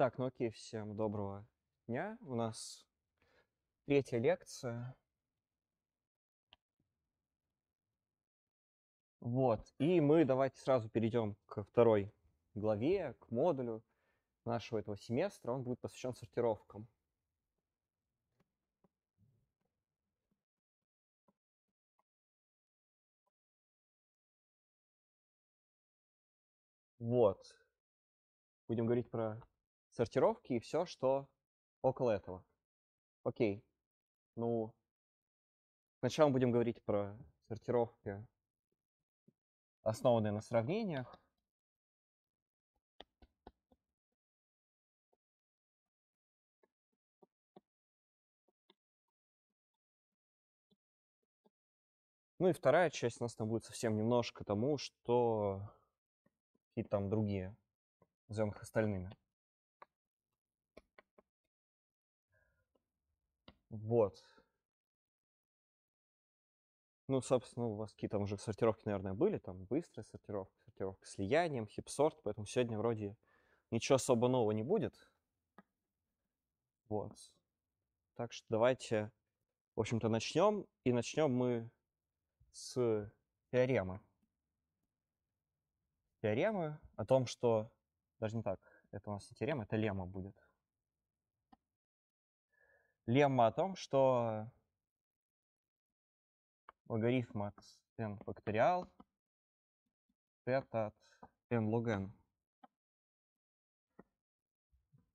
Так, ну окей, всем доброго дня. У нас третья лекция. Вот, и мы давайте сразу перейдем ко второй главе, к модулю нашего этого семестра. Он будет посвящен сортировкам. Вот. Будем говорить про сортировки и все, что около этого. Окей. Ну, сначала мы будем говорить про сортировки, основанные на сравнениях. Ну и вторая часть у нас там будет совсем немножко тому, что и там другие, назовем их остальными. Вот. Ну, собственно, у вас какие-то уже сортировки, наверное, были. Там быстрая сортировка, сортировка слиянием, хипсорт. Поэтому сегодня вроде ничего особо нового не будет. Вот. Так что давайте, в общем-то, начнем. И начнем мы с теоремы. Теоремы о том, что... Даже не так, это у нас не теорема, это лема будет лемма о том, что логарифм от n факториал это от n лог n.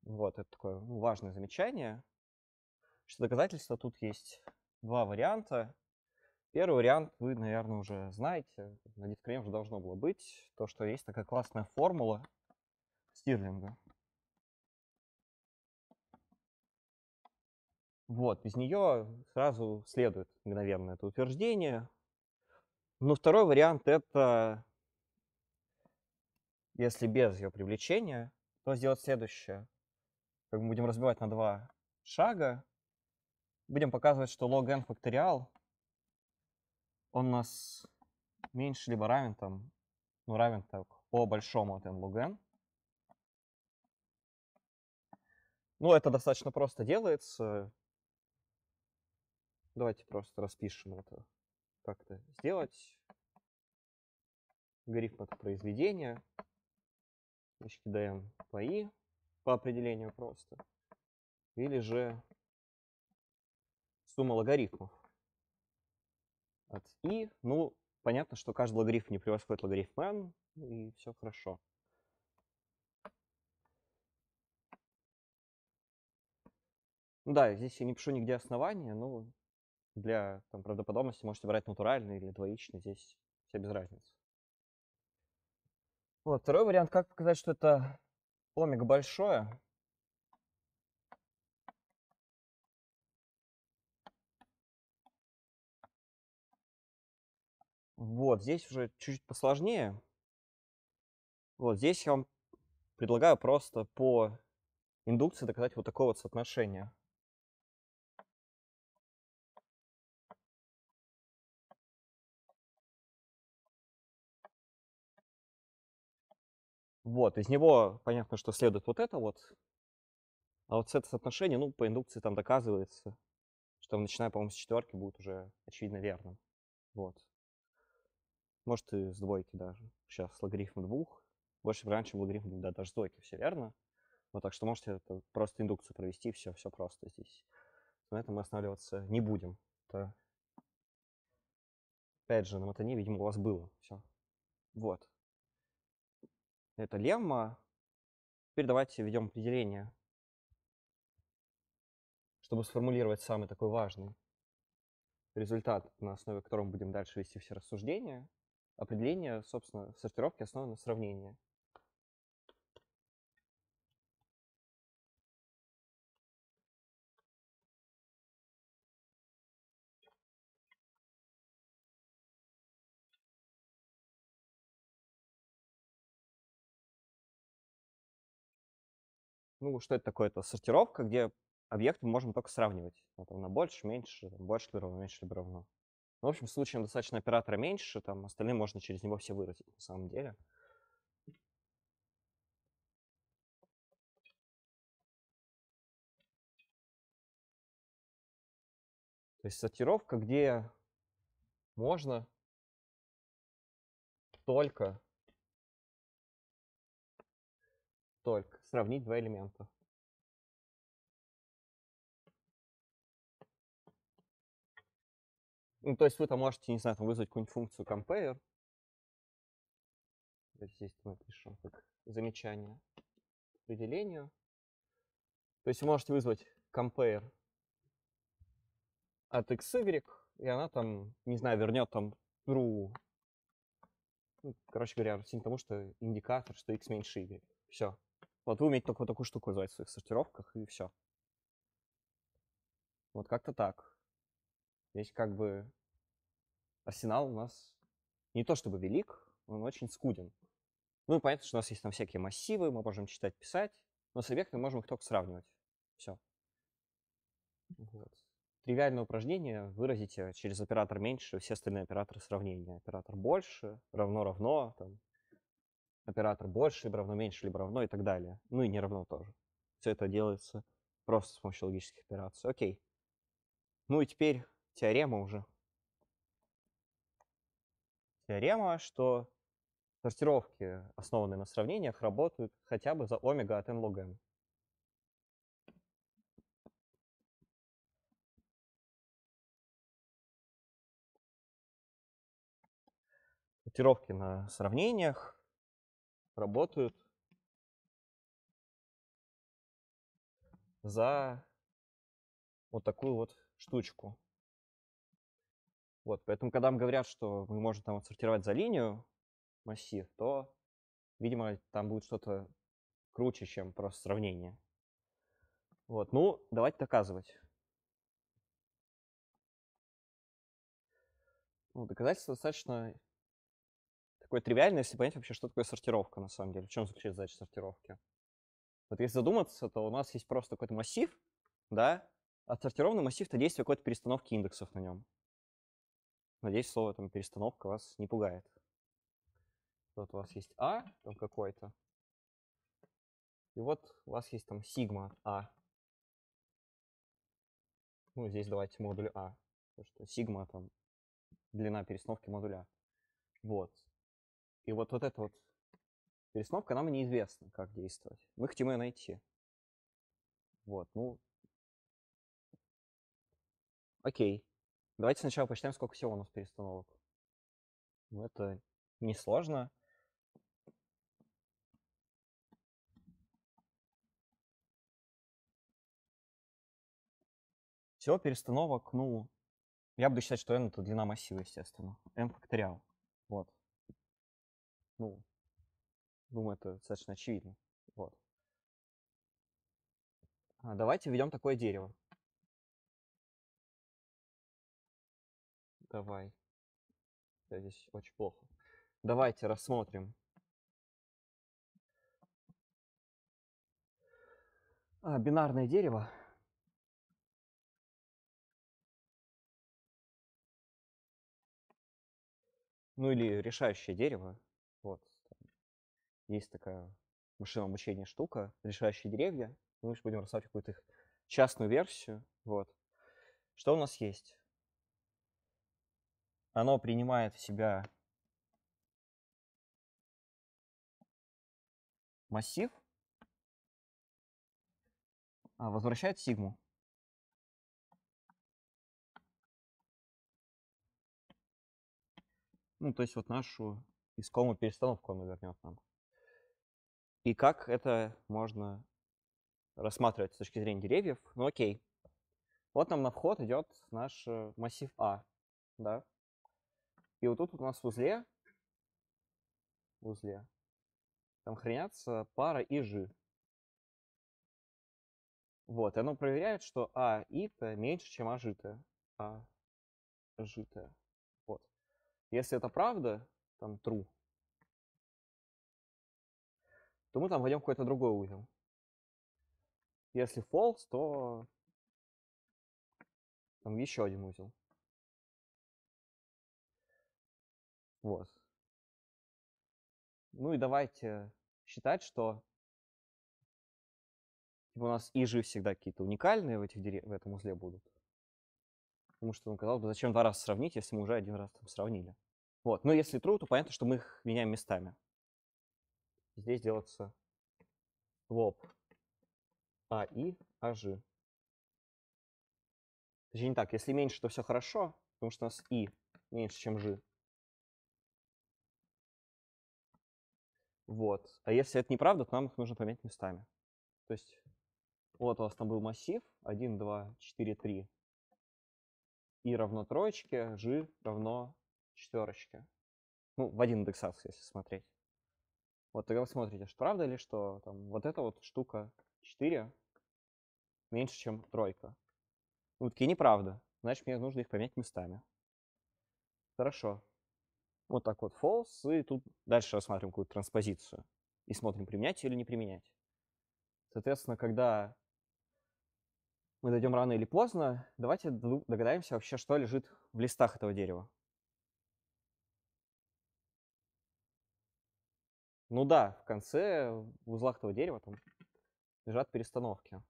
Вот, это такое ну, важное замечание, что доказательства тут есть два варианта. Первый вариант вы, наверное, уже знаете, на дискрем уже должно было быть, то, что есть такая классная формула Стирлинга. Вот, из нее сразу следует мгновенно это утверждение. Но второй вариант — это, если без ее привлечения, то сделать следующее. Как мы будем разбивать на два шага, будем показывать, что log n факториал, он у нас меньше либо равен там, ну равен так, по большому от n log n. Ну, это достаточно просто делается. Давайте просто распишем это. Как это сделать? Гриф это произведение. Значит, даем по и по определению просто. Или же сумма логарифмов от и. Ну, понятно, что каждый логарифм не превосходит логарифм n, и все хорошо. Да, здесь я не пишу нигде основания, но для там, правдоподобности можете брать натуральный или двоичный, здесь все без разницы. Вот, второй вариант, как показать, что это омега большое. Вот, здесь уже чуть-чуть посложнее. Вот здесь я вам предлагаю просто по индукции доказать вот такое вот соотношение. Вот, из него понятно, что следует вот это вот. А вот это соотношение, ну, по индукции там доказывается, что начиная, по-моему, с четверки будет уже очевидно верным. Вот. Может, и с двойки даже. Сейчас логарифм двух. Больше вариант, чем логарифм, да, даже с двойки все верно. Вот так что можете это, просто индукцию провести, все, все просто здесь. На этом мы останавливаться не будем. Это... Опять же, на мотане, видимо, у вас было все. Вот это лемма. Теперь давайте введем определение, чтобы сформулировать самый такой важный результат, на основе которого мы будем дальше вести все рассуждения. Определение, собственно, сортировки основано на сравнении. ну, что это такое? Это сортировка, где объекты мы можем только сравнивать. Вот на больше, меньше, там, больше либо равно, меньше либо равно. Ну, в общем, в случае достаточно оператора меньше, там остальные можно через него все выразить на самом деле. То есть сортировка, где можно только только сравнить два элемента. Ну, то есть вы там можете, не знаю, там вызвать какую-нибудь функцию compare. Здесь мы пишем как замечание определению. То есть вы можете вызвать compare от xy, и она там, не знаю, вернет там true. Ну, короче говоря, сильно тому, что индикатор, что x меньше y. Все. Вот вы умеете только вот такую штуку развивать в своих сортировках, и все. Вот как-то так. Здесь как бы арсенал у нас не то чтобы велик, он очень скуден. Ну и понятно, что у нас есть там всякие массивы, мы можем читать, писать, но с объектами можем их только сравнивать. Все. Вот. Тривиальное упражнение выразите через оператор меньше все остальные операторы сравнения. Оператор больше, равно-равно, там, оператор больше, либо равно меньше, либо равно и так далее. Ну и не равно тоже. Все это делается просто с помощью логических операций. Окей. Ну и теперь теорема уже. Теорема, что сортировки, основанные на сравнениях, работают хотя бы за омега от n лог n. Сортировки на сравнениях работают за вот такую вот штучку. Вот, поэтому, когда нам говорят, что мы можем там отсортировать за линию массив, то, видимо, там будет что-то круче, чем просто сравнение. Вот, ну, давайте доказывать. Ну, доказательство достаточно такое тривиальное, если понять вообще, что такое сортировка на самом деле, в чем заключается задача сортировки. Вот если задуматься, то у нас есть просто какой-то массив, да, отсортированный массив — это действие какой-то перестановки индексов на нем. Надеюсь, слово там перестановка вас не пугает. Вот у вас есть А там какой-то, и вот у вас есть там сигма А. Ну, здесь давайте модуль А, потому что сигма там длина перестановки модуля. Вот. И вот, вот эта вот перестановка, нам неизвестно, как действовать. Мы хотим ее найти. Вот, ну... Окей. Давайте сначала посчитаем, сколько всего у нас перестановок. Ну, это несложно. Всего перестановок, ну, я буду считать, что n это длина массива, естественно. n факториал. Вот. Ну, думаю, это достаточно очевидно. Вот. А давайте введем такое дерево. Давай. Я здесь очень плохо. Давайте рассмотрим. А, бинарное дерево. ну или решающее дерево, есть такая машина обучения штука, решающие деревья. Мы сейчас будем рассматривать какую-то их частную версию. Вот. Что у нас есть? Оно принимает в себя массив, а возвращает сигму. Ну, то есть вот нашу искомую перестановку оно вернет нам и как это можно рассматривать с точки зрения деревьев. Ну окей. Вот нам на вход идет наш э, массив А. Да? И вот тут у нас в узле, в узле, там хранятся пара и Ж. Вот, и оно проверяет, что А и то меньше, чем А жито. А жито. Вот. Если это правда, там true, то мы там войдем в какой-то другой узел. Если false, то там еще один узел. Вот. Ну и давайте считать, что типа, у нас ижи всегда какие-то уникальные в, этих дерев... в этом узле будут. Потому что, он ну, казалось бы, зачем два раза сравнить, если мы уже один раз там сравнили. Вот. Но ну, если true, то понятно, что мы их меняем местами. Здесь делается лоб АИ, АЖ. Точнее, не так. Если меньше, то все хорошо, потому что у нас И меньше, чем G. Вот. А если это неправда, то нам их нужно поменять местами. То есть вот у вас там был массив 1, 2, 4, 3. И равно троечке, G равно четверочке. Ну, в один индексацию, если смотреть. Вот тогда вы смотрите, что правда ли, что там, вот эта вот штука 4 меньше, чем тройка. Ну, такие неправда. Значит, мне нужно их поменять местами. Хорошо. Вот так вот false, и тут дальше рассматриваем какую-то транспозицию. И смотрим, применять или не применять. Соответственно, когда мы дойдем рано или поздно, давайте догадаемся вообще, что лежит в листах этого дерева. Ну да, в конце в узлах этого дерева там лежат перестановки.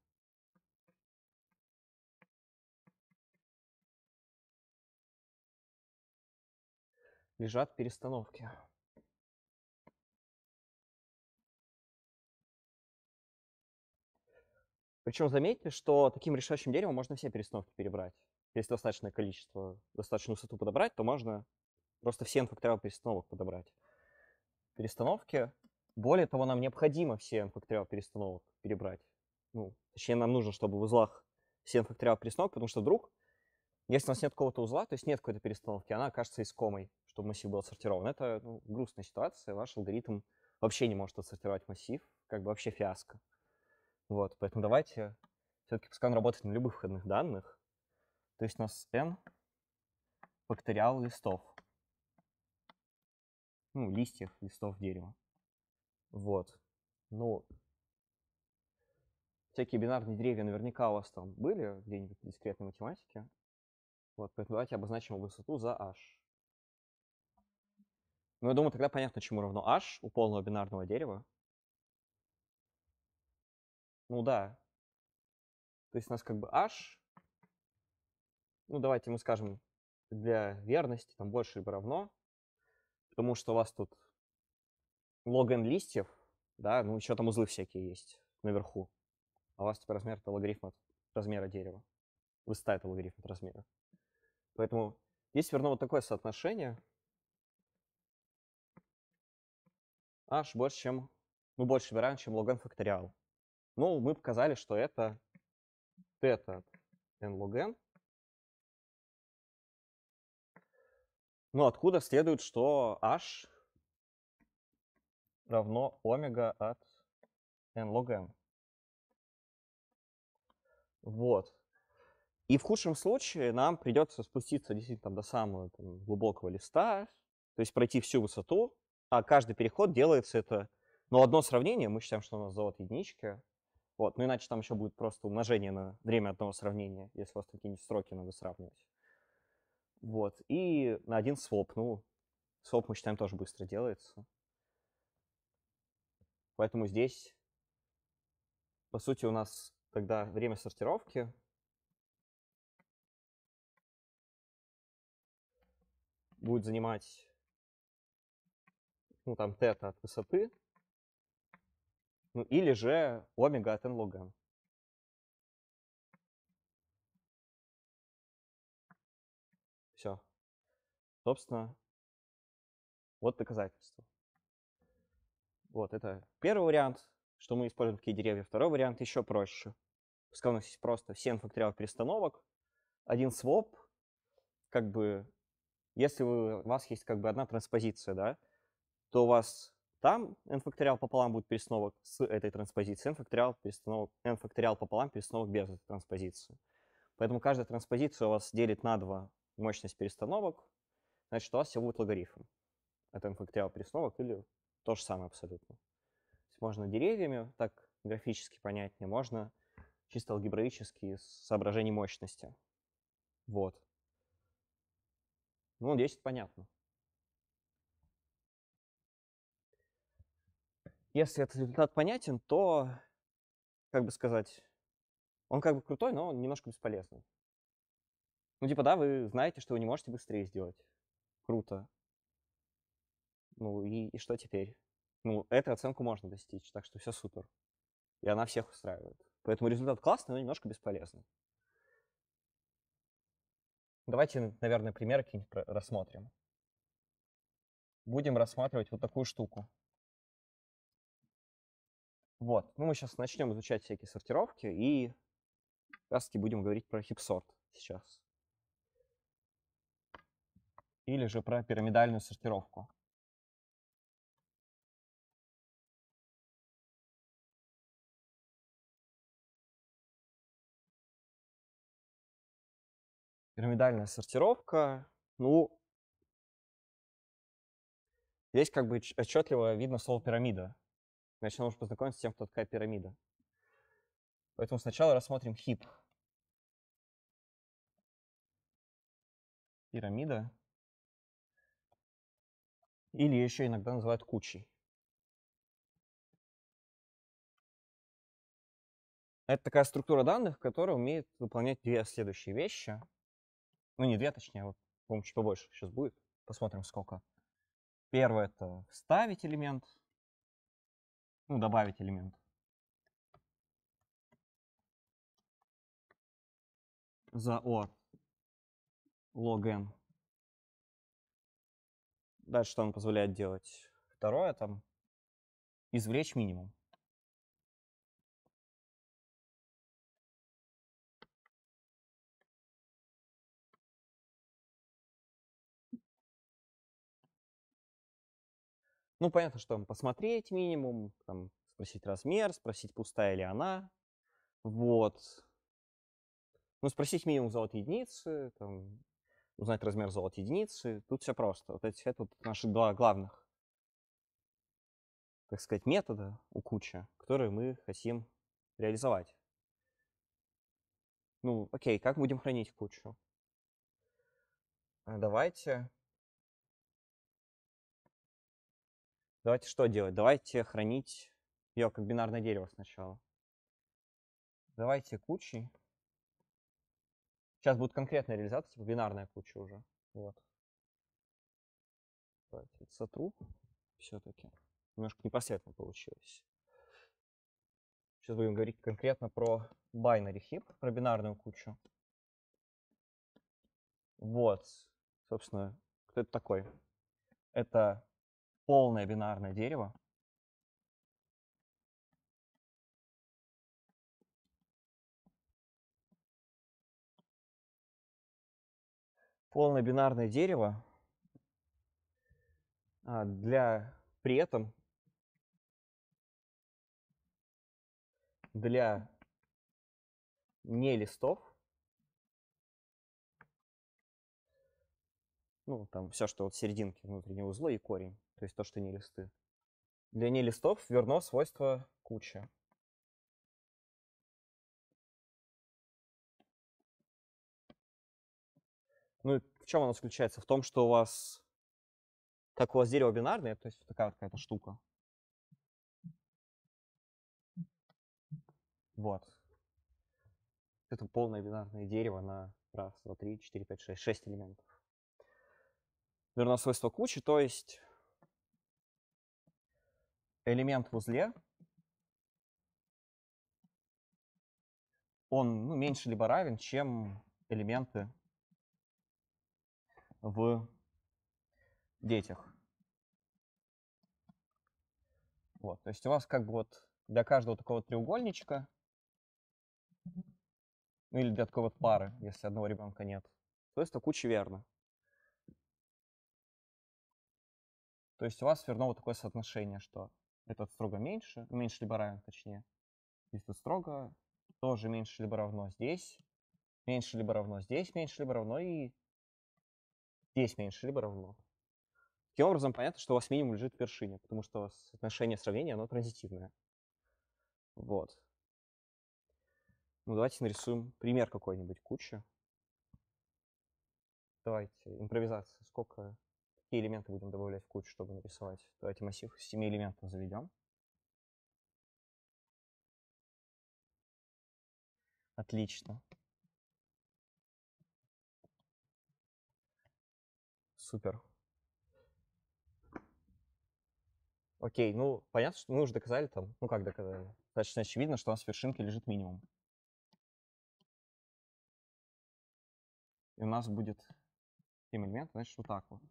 Лежат перестановки. Причем заметьте, что таким решающим деревом можно все перестановки перебрать. Если достаточное количество, достаточную высоту подобрать, то можно просто все n перестановок подобрать перестановки. Более того, нам необходимо все n факториал перестановок перебрать. Ну, точнее, нам нужно, чтобы в узлах все n факториал перестановок, потому что вдруг, если у нас нет какого-то узла, то есть нет какой-то перестановки, она окажется искомой, чтобы массив был отсортирован. Это ну, грустная ситуация, ваш алгоритм вообще не может отсортировать массив, как бы вообще фиаско. Вот, поэтому давайте все-таки пускай он работает на любых входных данных. То есть у нас n факториал листов ну, листьев, листов дерева. Вот. Ну, всякие бинарные деревья наверняка у вас там были где-нибудь в дискретной математике. Вот, поэтому давайте обозначим высоту за h. Ну, я думаю, тогда понятно, чему равно h у полного бинарного дерева. Ну да. То есть у нас как бы h, ну давайте мы скажем для верности, там больше либо равно потому что у вас тут логен листьев, да, ну еще там узлы всякие есть наверху, а у вас типа размер это логарифм от размера дерева. Высота это логарифм от размера. Поэтому здесь верно вот такое соотношение. h больше, чем, ну, больше вероятно, чем лог n факториал. Ну, мы показали, что это t n log n Но ну, откуда следует, что h равно омега от n log n. Вот. И в худшем случае нам придется спуститься действительно до самого там, глубокого листа, то есть пройти всю высоту, а каждый переход делается это... Но ну, одно сравнение, мы считаем, что у нас золото единички, вот, ну иначе там еще будет просто умножение на время одного сравнения, если у вас какие-нибудь строки надо сравнивать. Вот. И на один своп. Ну, своп, мы считаем, тоже быстро делается. Поэтому здесь, по сути, у нас тогда время сортировки. будет занимать, ну, там, тета от высоты, ну, или же омега от n лога. Собственно, вот доказательство. Вот, это первый вариант, что мы используем такие деревья. Второй вариант еще проще. Пускай у нас есть просто 7 факториалов перестановок, один своп, как бы, если вы, у вас есть как бы одна транспозиция, да, то у вас там n факториал пополам будет перестановок с этой транспозицией, n факториал, перестановок, n факториал пополам перестановок без этой транспозиции. Поэтому каждая транспозиция у вас делит на 2 мощность перестановок, Значит, у вас все будет логарифм. Это факториал пересновок или то же самое абсолютно. То есть можно деревьями так графически понятнее, можно чисто алгебраически из соображений мощности. Вот. Ну, надеюсь, понятно. Если этот результат понятен, то, как бы сказать, он как бы крутой, но он немножко бесполезный. Ну, типа, да, вы знаете, что вы не можете быстрее сделать круто. Ну и, и что теперь? Ну, эту оценку можно достичь, так что все супер. И она всех устраивает. Поэтому результат классный, но немножко бесполезный. Давайте, наверное, примеры какие-нибудь рассмотрим. Будем рассматривать вот такую штуку. Вот. Ну, мы сейчас начнем изучать всякие сортировки и как раз таки будем говорить про хипсорт сейчас или же про пирамидальную сортировку. Пирамидальная сортировка, ну, здесь как бы отчетливо видно слово пирамида. Значит, нужно познакомиться с тем, кто такая пирамида. Поэтому сначала рассмотрим хип. Пирамида или еще иногда называют кучей. Это такая структура данных, которая умеет выполнять две следующие вещи. Ну, не две, точнее, вот, по чуть побольше сейчас будет. Посмотрим, сколько. Первое — это вставить элемент, ну, добавить элемент. За or log n Дальше что он позволяет делать? Второе там извлечь минимум. Ну, понятно, что там посмотреть минимум, там, спросить размер, спросить, пустая ли она. Вот. Ну, спросить минимум золотой единицы, там, узнать размер золота единицы. Тут все просто. Вот эти, это вот наши два главных, так сказать, метода у кучи, которые мы хотим реализовать. Ну, окей, как будем хранить кучу? А давайте... Давайте что делать? Давайте хранить ее как бинарное дерево сначала. Давайте кучей Сейчас будет конкретная реализация, типа бинарная куча уже. Вот. Давайте сотру все-таки. Немножко непосредственно получилось. Сейчас будем говорить конкретно про binary heap, про бинарную кучу. Вот, собственно, кто это такой? Это полное бинарное дерево, полное бинарное дерево а, для при этом для не листов ну, там все, что от серединки внутреннего узла и корень, то есть то, что не листы. Для не листов верно свойство куча. Ну, в чем оно заключается? В том, что у вас, как у вас дерево бинарное, то есть такая вот какая-то штука. Вот. Это полное бинарное дерево на раз, два, три, четыре, пять, шесть, шесть элементов. Верно свойство кучи, то есть элемент в узле, он ну, меньше либо равен, чем элементы в детях. Вот, то есть у вас как бы вот для каждого такого треугольничка, ну или для такой вот пары, если одного ребенка нет, то есть это куча верно. То есть у вас верно вот такое соотношение, что этот строго меньше, ну, меньше либо равен, точнее. Здесь тут строго тоже меньше либо равно здесь, меньше либо равно здесь, меньше либо равно, и здесь меньше, либо равно. Таким образом, понятно, что у вас минимум лежит в вершине, потому что отношение сравнения, оно транзитивное. Вот. Ну, давайте нарисуем пример какой-нибудь кучи. Давайте, импровизация. Сколько, какие элементы будем добавлять в кучу, чтобы нарисовать? Давайте массив с 7 элементов заведем. Отлично. Супер. Окей, ну, понятно, что мы уже доказали там, ну как доказали, достаточно очевидно, что у нас в вершинке лежит минимум. И у нас будет 7 элементов, значит, вот так вот.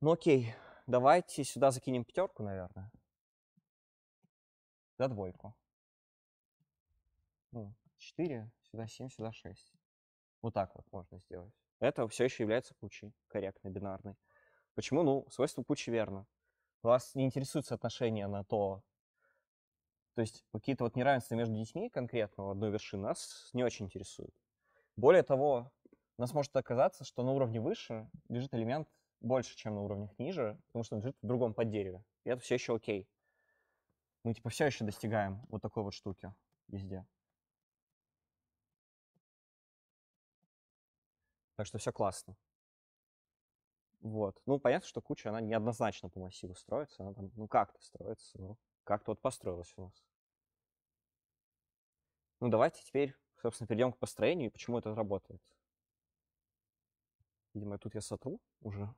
Ну окей, давайте сюда закинем пятерку, наверное. За двойку. Ну, 4, сюда 7, сюда 6. Вот так вот можно сделать. Это все еще является кучей, корректной, бинарной. Почему? Ну, свойство кучи верно. Вас не интересует соотношение на то, то есть какие-то вот неравенства между детьми конкретно в одной вершине нас не очень интересуют. Более того, у нас может оказаться, что на уровне выше лежит элемент больше, чем на уровнях ниже, потому что он лежит в другом поддереве. И это все еще окей. Мы типа все еще достигаем вот такой вот штуки везде. Так что все классно. Вот. Ну, понятно, что куча, она неоднозначно по массиву строится. Она там, ну, как-то строится, ну, как-то вот построилась у нас. Ну, давайте теперь, собственно, перейдем к построению и почему это работает. Видимо, тут я сотру уже.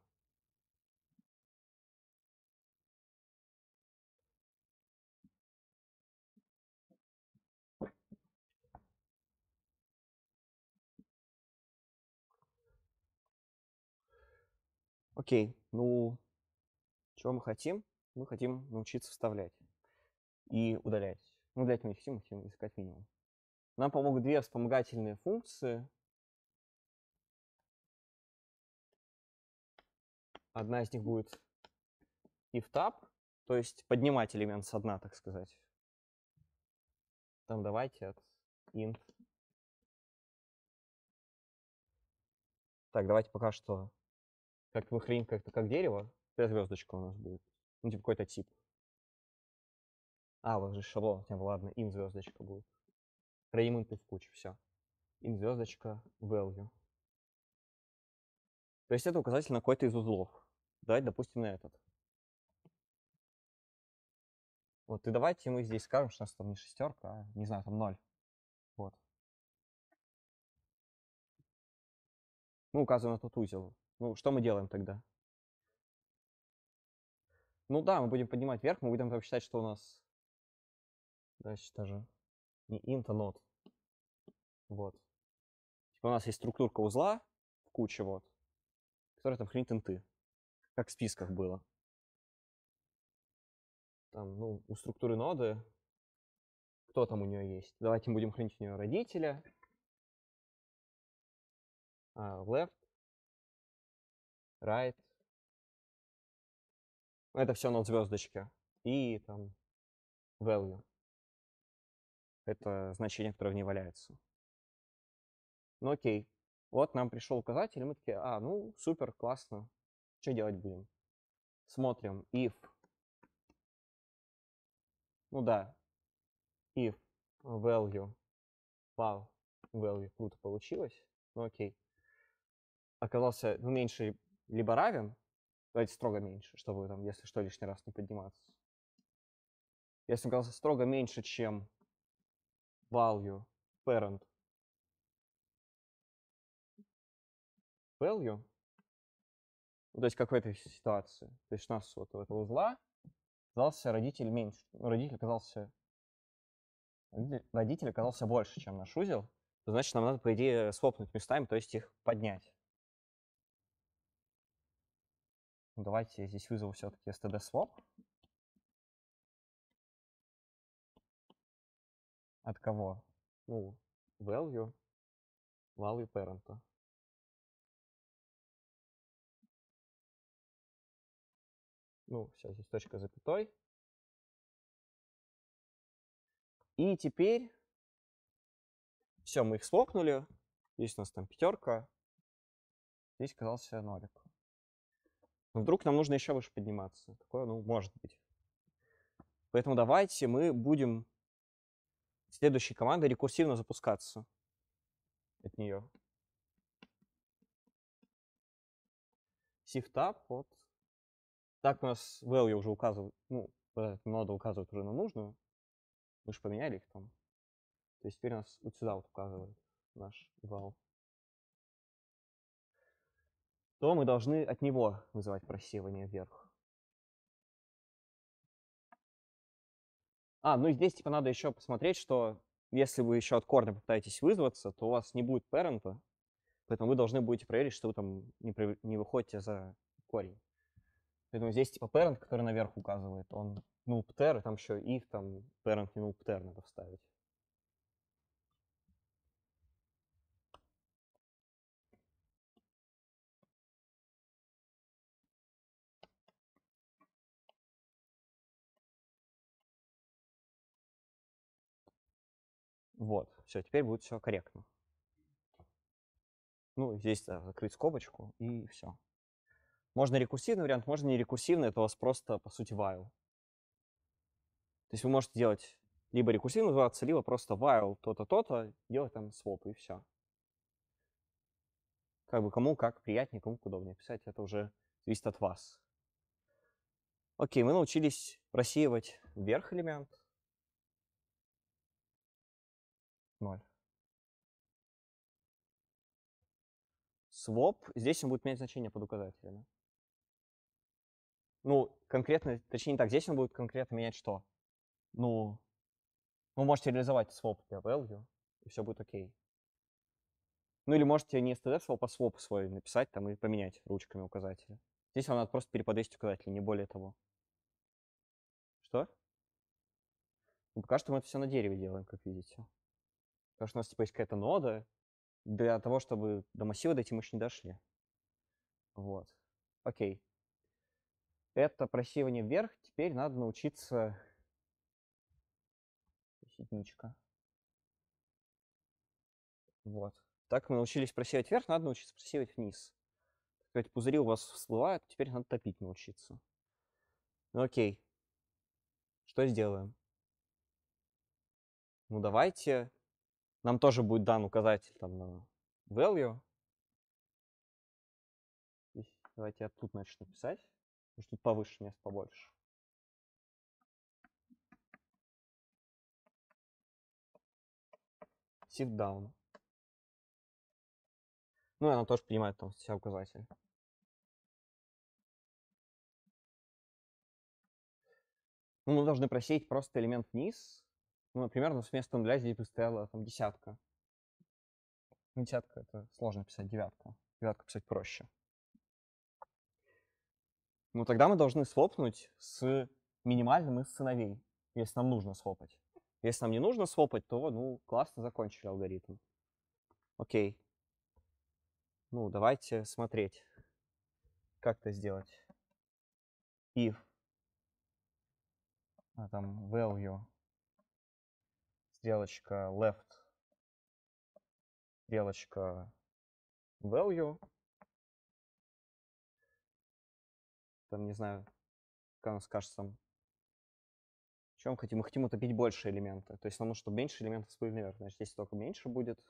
Окей, ну, чего мы хотим? Мы хотим научиться вставлять и удалять. Ну, удалять мы не хотим, мы хотим искать минимум. Нам помогут две вспомогательные функции. Одна из них будет if то есть поднимать элемент со дна, так сказать. Там давайте от int. Так, давайте пока что как выхрень как-то как дерево. Т звездочка у нас будет. Ну, типа какой-то тип. А, вот же шаблон. Тем, ладно, им звездочка будет. Реймонты в кучу, все. Им звездочка value. То есть это указатель на какой-то из узлов. Давайте, допустим, на этот. Вот, и давайте мы здесь скажем, что у нас там не шестерка, а, не знаю, там ноль. Вот. Мы указываем на тот узел. Ну, что мы делаем тогда? Ну да, мы будем поднимать вверх, мы будем там считать, что у нас... Дальше даже не int, а not. Вот. Типа у нас есть структурка узла куча вот, которая там хранит инты. Как в списках было. Там, ну, у структуры ноды кто там у нее есть. Давайте будем хранить у нее родителя. А, left right. Это все на звездочке. И там value. Это значение, которое в ней валяется. Ну окей. Вот нам пришел указатель, и мы такие, а, ну супер, классно. Что делать будем? Смотрим if. Ну да. If value. Вау, wow, value, круто получилось. Ну окей. Оказался ну, меньше либо равен, давайте строго меньше, чтобы там, если что, лишний раз не подниматься. Если он оказался строго меньше, чем value parent value, ну, то есть как в этой ситуации, то есть у нас вот у этого узла оказался родитель меньше, ну, родитель оказался родитель оказался больше, чем наш узел, то значит нам надо, по идее, свопнуть местами, то есть их поднять. Ну, давайте я здесь вызову все-таки std-swap. От кого? Ну, value, value parent. Ну, все, здесь точка запятой. И теперь все, мы их слопнули. Здесь у нас там пятерка. Здесь оказался нолик. Но ну, вдруг нам нужно еще выше подниматься. Такое, ну, может быть. Поэтому давайте мы будем следующей командой рекурсивно запускаться от нее. ShiftUp, вот. Так у нас value уже указывает, ну, э, нода указывает уже на нужную. Мы же поменяли их там. То есть теперь у нас вот сюда вот указывает наш вал то мы должны от него вызывать просеивание вверх. А, ну и здесь типа надо еще посмотреть, что если вы еще от корня попытаетесь вызваться, то у вас не будет parent, поэтому вы должны будете проверить, что вы там не, при... не выходите за корень. Поэтому здесь типа parent, который наверх указывает, он null pter, и там еще if, там parent не null pter надо вставить. Вот, все, теперь будет все корректно. Ну, здесь да, закрыть скобочку и все. Можно рекурсивный вариант, можно не рекурсивный, это у вас просто, по сути, while. То есть вы можете делать либо рекурсивно называться, либо просто while то-то, то-то, делать там swap и все. Как бы кому как приятнее, кому удобнее писать, это уже зависит от вас. Окей, мы научились просеивать вверх элемент, 0. Своп, здесь он будет менять значение под указателями. Ну, конкретно, точнее так, здесь он будет конкретно менять что? Ну, вы можете реализовать своп для value, и все будет окей. Ну или можете не std своп, а своп свой написать там и поменять ручками указатели. Здесь вам надо просто переподвесить указатели, не более того. Что? Ну, пока что мы это все на дереве делаем, как видите. Потому что у нас типа есть какая-то нода, для того, чтобы до массива дойти, мы еще не дошли. Вот. Окей. Это просеивание вверх. Теперь надо научиться... Единичка. Вот. Так мы научились просеивать вверх, надо научиться просеивать вниз. Сказать, пузыри у вас всплывают, теперь надо топить научиться. Ну окей. Что сделаем? Ну давайте нам тоже будет дан указатель там на value. давайте я тут начну писать, потому что тут повыше мест побольше. Sit down. Ну, и она тоже принимает там себя указатель. Ну, мы должны просеять просто элемент вниз, ну, например, у нас вместо нуля здесь бы стояла там десятка. десятка — это сложно писать, девятка. Девятку писать проще. Ну, тогда мы должны свопнуть с минимальным из сыновей, если нам нужно свопать. Если нам не нужно свопать, то, ну, классно закончили алгоритм. Окей. Ну, давайте смотреть, как это сделать. If а, там value стрелочка left, стрелочка value. Там, не знаю, как оно скажется. Чем хотим? Мы хотим утопить больше элемента. То есть нам нужно, чтобы меньше элементов всплыли наверх. Значит, здесь только меньше будет,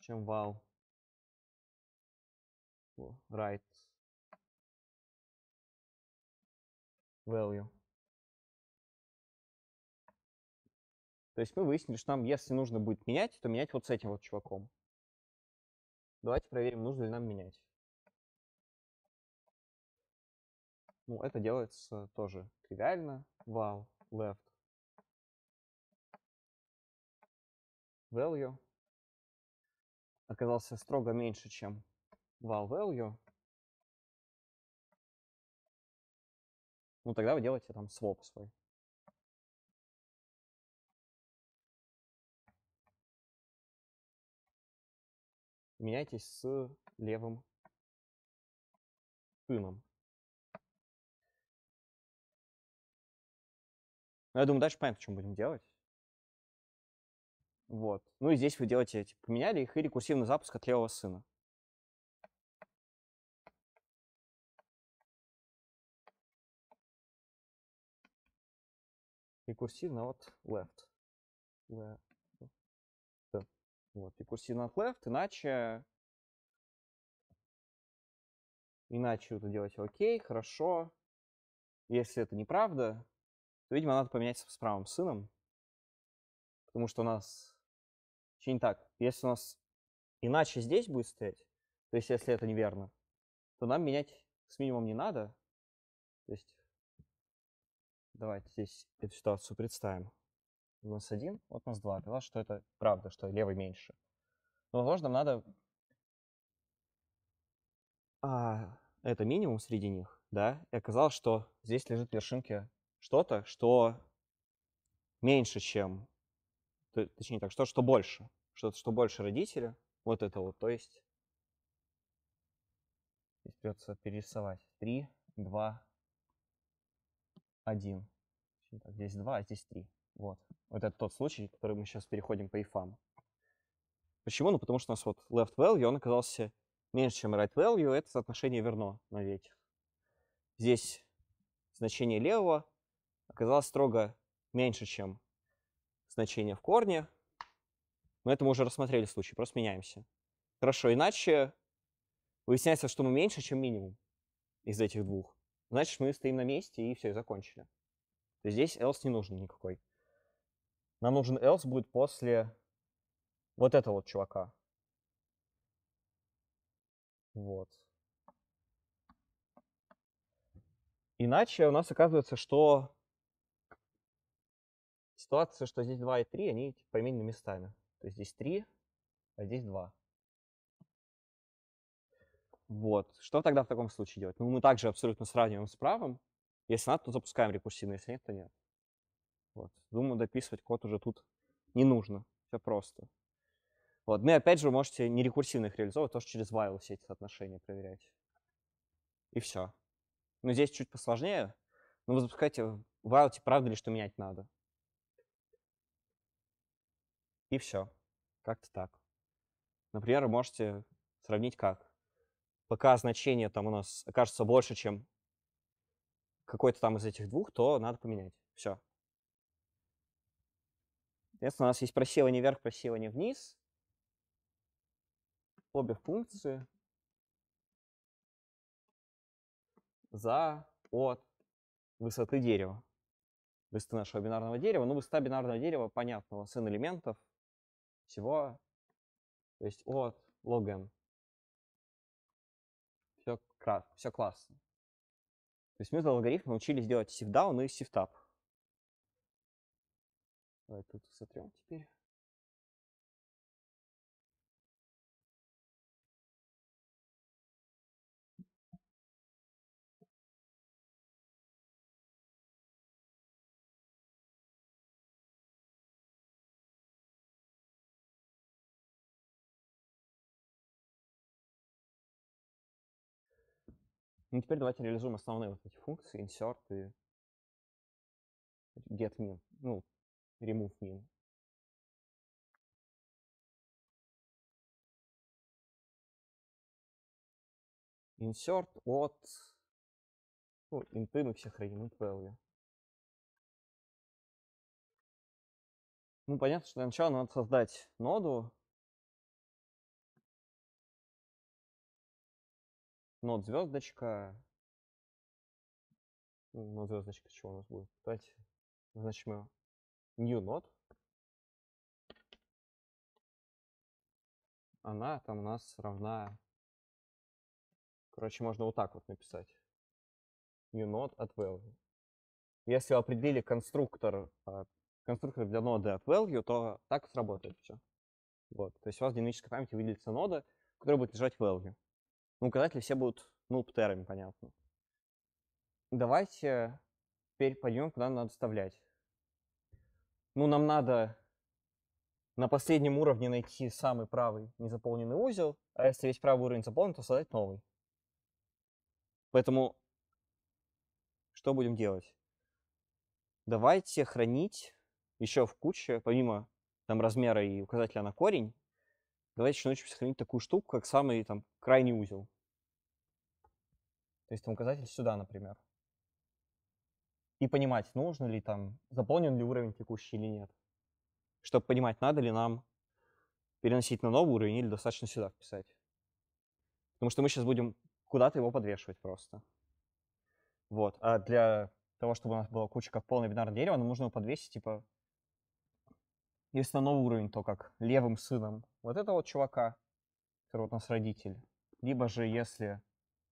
чем вал. Right. Value. То есть мы выяснили, что нам, если нужно будет менять, то менять вот с этим вот чуваком. Давайте проверим, нужно ли нам менять. Ну, это делается тоже тривиально. Val left value оказался строго меньше, чем val value. Ну, тогда вы делаете там своп свой. меняйтесь с левым сыном. Ну, я думаю, дальше понятно, что мы будем делать. Вот. Ну и здесь вы делаете, типа, поменяли их и рекурсивный запуск от левого сына. Рекурсивно от left. left. Вот, рекурсивно left, иначе... Иначе это делать. окей, хорошо. Если это неправда, то, видимо, надо поменяться с правым сыном. Потому что у нас... Че не так? Если у нас иначе здесь будет стоять, то есть если это неверно, то нам менять с минимум не надо. То есть давайте здесь эту ситуацию представим у нас один, вот у нас два. Оказалось, что это правда, что левый меньше. Но, возможно, нам надо а, это минимум среди них, да, и оказалось, что здесь лежит в вершинке что-то, что меньше, чем, точнее так, что, что больше, что-то, что больше родителя, вот это вот, то есть здесь придется перерисовать. Три, два, один. здесь два, а здесь три. Вот. вот это тот случай, который мы сейчас переходим по ифам. Почему? Ну, потому что у нас вот left value, он оказался меньше, чем right value. Это соотношение верно на ветер. Здесь значение левого оказалось строго меньше, чем значение в корне. Но это мы уже рассмотрели случай, просто меняемся. Хорошо, иначе выясняется, что мы меньше, чем минимум из этих двух. Значит, мы стоим на месте и все, и закончили. То есть здесь else не нужен никакой. Нам нужен else будет после вот этого вот чувака. Вот. Иначе у нас оказывается, что ситуация, что здесь 2 и 3, они поменены типа местами. То есть здесь 3, а здесь 2. Вот. Что тогда в таком случае делать? Ну, мы также абсолютно сравниваем с правым. Если надо, то запускаем рекурсивно, если нет, то нет. Вот. Думаю, дописывать код уже тут не нужно. Все просто. Вот. Ну и опять же, вы можете не рекурсивно их реализовывать, тоже через while все эти соотношения проверять. И все. Но здесь чуть посложнее. Но ну, вы запускаете while, типа, правда ли, что менять надо. И все. Как-то так. Например, вы можете сравнить как. Пока значение там у нас окажется больше, чем какой-то там из этих двух, то надо поменять. Все. Соответственно, у нас есть просеивание вверх, просеивание вниз. Обе функции за от высоты дерева. Высоты нашего бинарного дерева. Ну, высота бинарного дерева, понятного, сын элементов всего. То есть от log n. Все, все классно. То есть мы за логарифм научились делать сифдаун ну и сифтап. Давай тут сотрем теперь. Ну, теперь давайте реализуем основные вот эти функции, insert и getMin. Ну, remove min insert от ну, инты мы все храним, int value. Ну, понятно, что для начала надо создать ноду. Нод звездочка. Нод ну, звездочка, чего у нас будет? Давайте назначим ее new node, она там у нас равна... Короче, можно вот так вот написать. New node at value. Если определили конструктор, а, конструктор для ноды at value, то так сработает все. Вот. То есть у вас в динамической памяти выделится нода, которая будет лежать value. Ну, указатели все будут ну, птерами, понятно. Давайте теперь пойдем, куда надо вставлять. Ну, нам надо на последнем уровне найти самый правый незаполненный узел, а если весь правый уровень заполнен, то создать новый. Поэтому что будем делать? Давайте хранить еще в куче, помимо там, размера и указателя на корень, давайте еще научимся хранить такую штуку, как самый там крайний узел. То есть там указатель сюда, например и понимать, нужно ли там, заполнен ли уровень текущий или нет. Чтобы понимать, надо ли нам переносить на новый уровень или достаточно сюда писать. Потому что мы сейчас будем куда-то его подвешивать просто. Вот. А для того, чтобы у нас была куча как полное бинарное дерево, нам нужно его подвесить, типа, если на новый уровень, то как левым сыном вот этого вот чувака, который вот у нас родитель. Либо же, если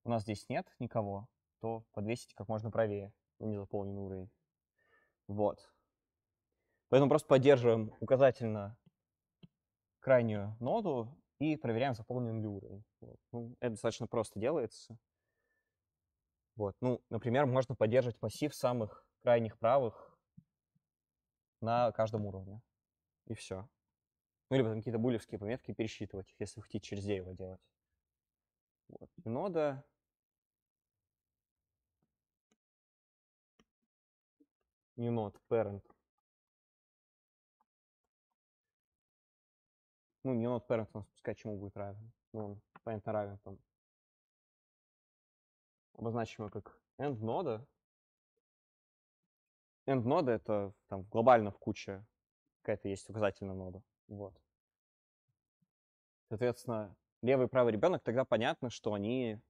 у нас здесь нет никого, то подвесить как можно правее. Ну, не заполнен уровень. Вот. Поэтому просто поддерживаем указательно крайнюю ноду и проверяем, заполнен ли уровень. Вот. Ну, это достаточно просто делается. Вот. Ну, например, можно поддерживать массив самых крайних правых на каждом уровне. И все. Ну, или какие-то булевские пометки пересчитывать если вы хотите через дерево делать. Вот. нода не node parent. Ну, не node parent он пускай чему будет равен. Ну, он, понятно, равен там. Обозначим его как end нода. End нода это там глобально в куче какая-то есть указательная нода. Вот. Соответственно, левый и правый ребенок, тогда понятно, что они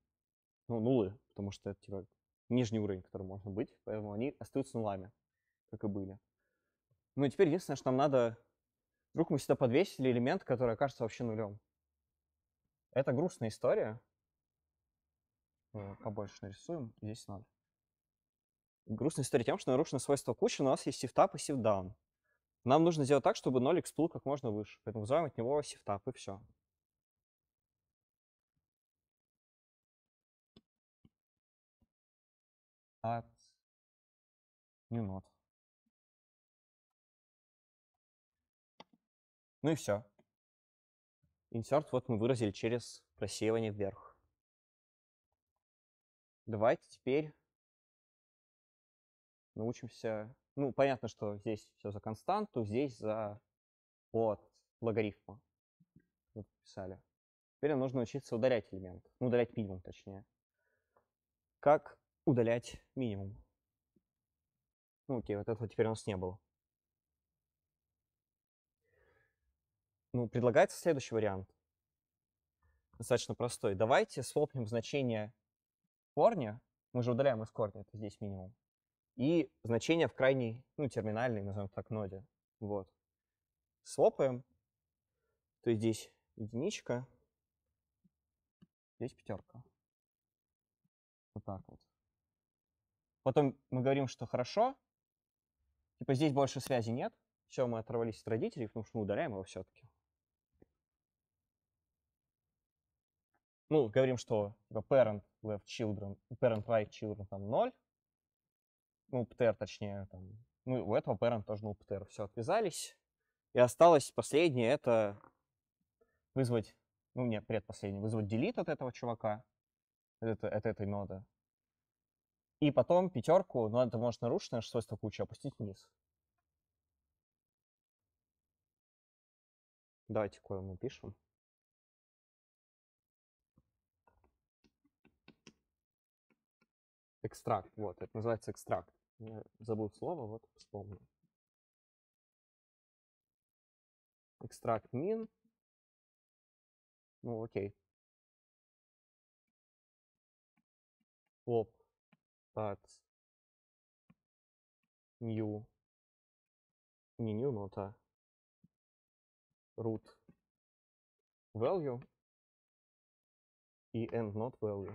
ну, нулы, потому что это типа, нижний уровень, который можно быть, поэтому они остаются нулами как и были. Ну и теперь единственное, что нам надо... Вдруг мы сюда подвесили элемент, который окажется вообще нулем. Это грустная история. Ну, побольше нарисуем. Здесь надо. Грустная история тем, что нарушено свойство кучи, но у нас есть сифтап и сифтдаун. Нам нужно сделать так, чтобы нолик всплыл как можно выше. Поэтому вызываем от него сифтап, и все. От new node. Ну и все. Insert вот мы выразили через просеивание вверх. Давайте теперь научимся... Ну, понятно, что здесь все за константу, здесь за вот логарифма. Вот писали. Теперь нам нужно научиться удалять элемент. Ну, удалять минимум, точнее. Как удалять минимум? Ну, окей, вот этого теперь у нас не было. ну, предлагается следующий вариант, достаточно простой. Давайте слопнем значение корня, мы же удаляем из корня, это здесь минимум, и значение в крайней, ну, терминальной, назовем так, ноде. Вот. Слопаем, то есть здесь единичка, здесь пятерка. Вот так вот. Потом мы говорим, что хорошо, типа здесь больше связи нет, все, мы оторвались от родителей, потому что мы удаляем его все-таки. ну, говорим, что типа, parent left children, parent right children там 0, ну, птер точнее, там, ну, у этого parent тоже ну птер, все, отвязались. И осталось последнее, это вызвать, ну, не, предпоследнее, вызвать delete от этого чувака, от, от этой ноды. И потом пятерку, но ну, это может нарушить наше свойство кучи, опустить вниз. Давайте кое мы пишем. Экстракт, вот, это называется экстракт. Я забыл слово, вот вспомнил. Экстракт мин Ну, окей. оп от new. Не new, но это root value и end not value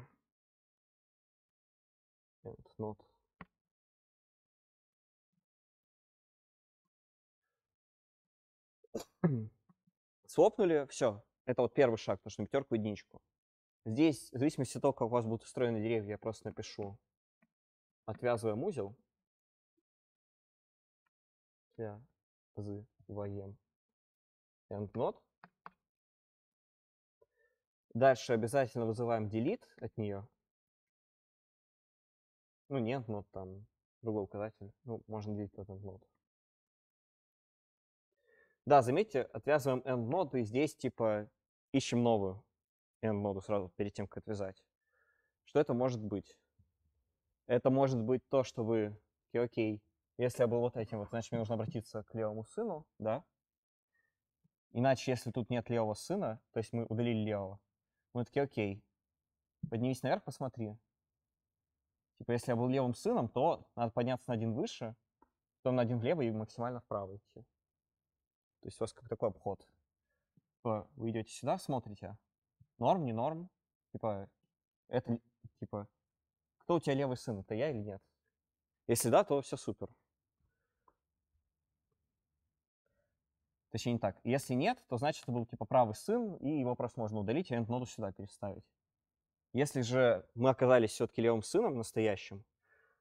and not ну Свопнули, все. Это вот первый шаг, потому что на пятерку единичку. Здесь, в зависимости от того, как у вас будут устроены деревья, я просто напишу отвязываем узел. Связываем endnode. Дальше обязательно вызываем delete от нее. Ну, нет нот ну, там, другой указатель. Ну, можно делить этот end нот. Да, заметьте, отвязываем end ноду и здесь типа ищем новую end ноду сразу перед тем, как отвязать. Что это может быть? Это может быть то, что вы... Окей, окей. Если я был вот этим, вот, значит, мне нужно обратиться к левому сыну, да? Иначе, если тут нет левого сына, то есть мы удалили левого, мы такие, окей, поднимись наверх, посмотри. Типа, если я был левым сыном, то надо подняться на один выше, потом на один влево и максимально вправо идти. То есть у вас как такой обход. Типа, вы идете сюда, смотрите, норм, не норм, типа, это, типа, кто у тебя левый сын, это я или нет? Если да, то все супер. Точнее, не так. Если нет, то значит, это был типа правый сын, и его просто можно удалить и end-ноду сюда переставить. Если же мы оказались все-таки левым сыном настоящим,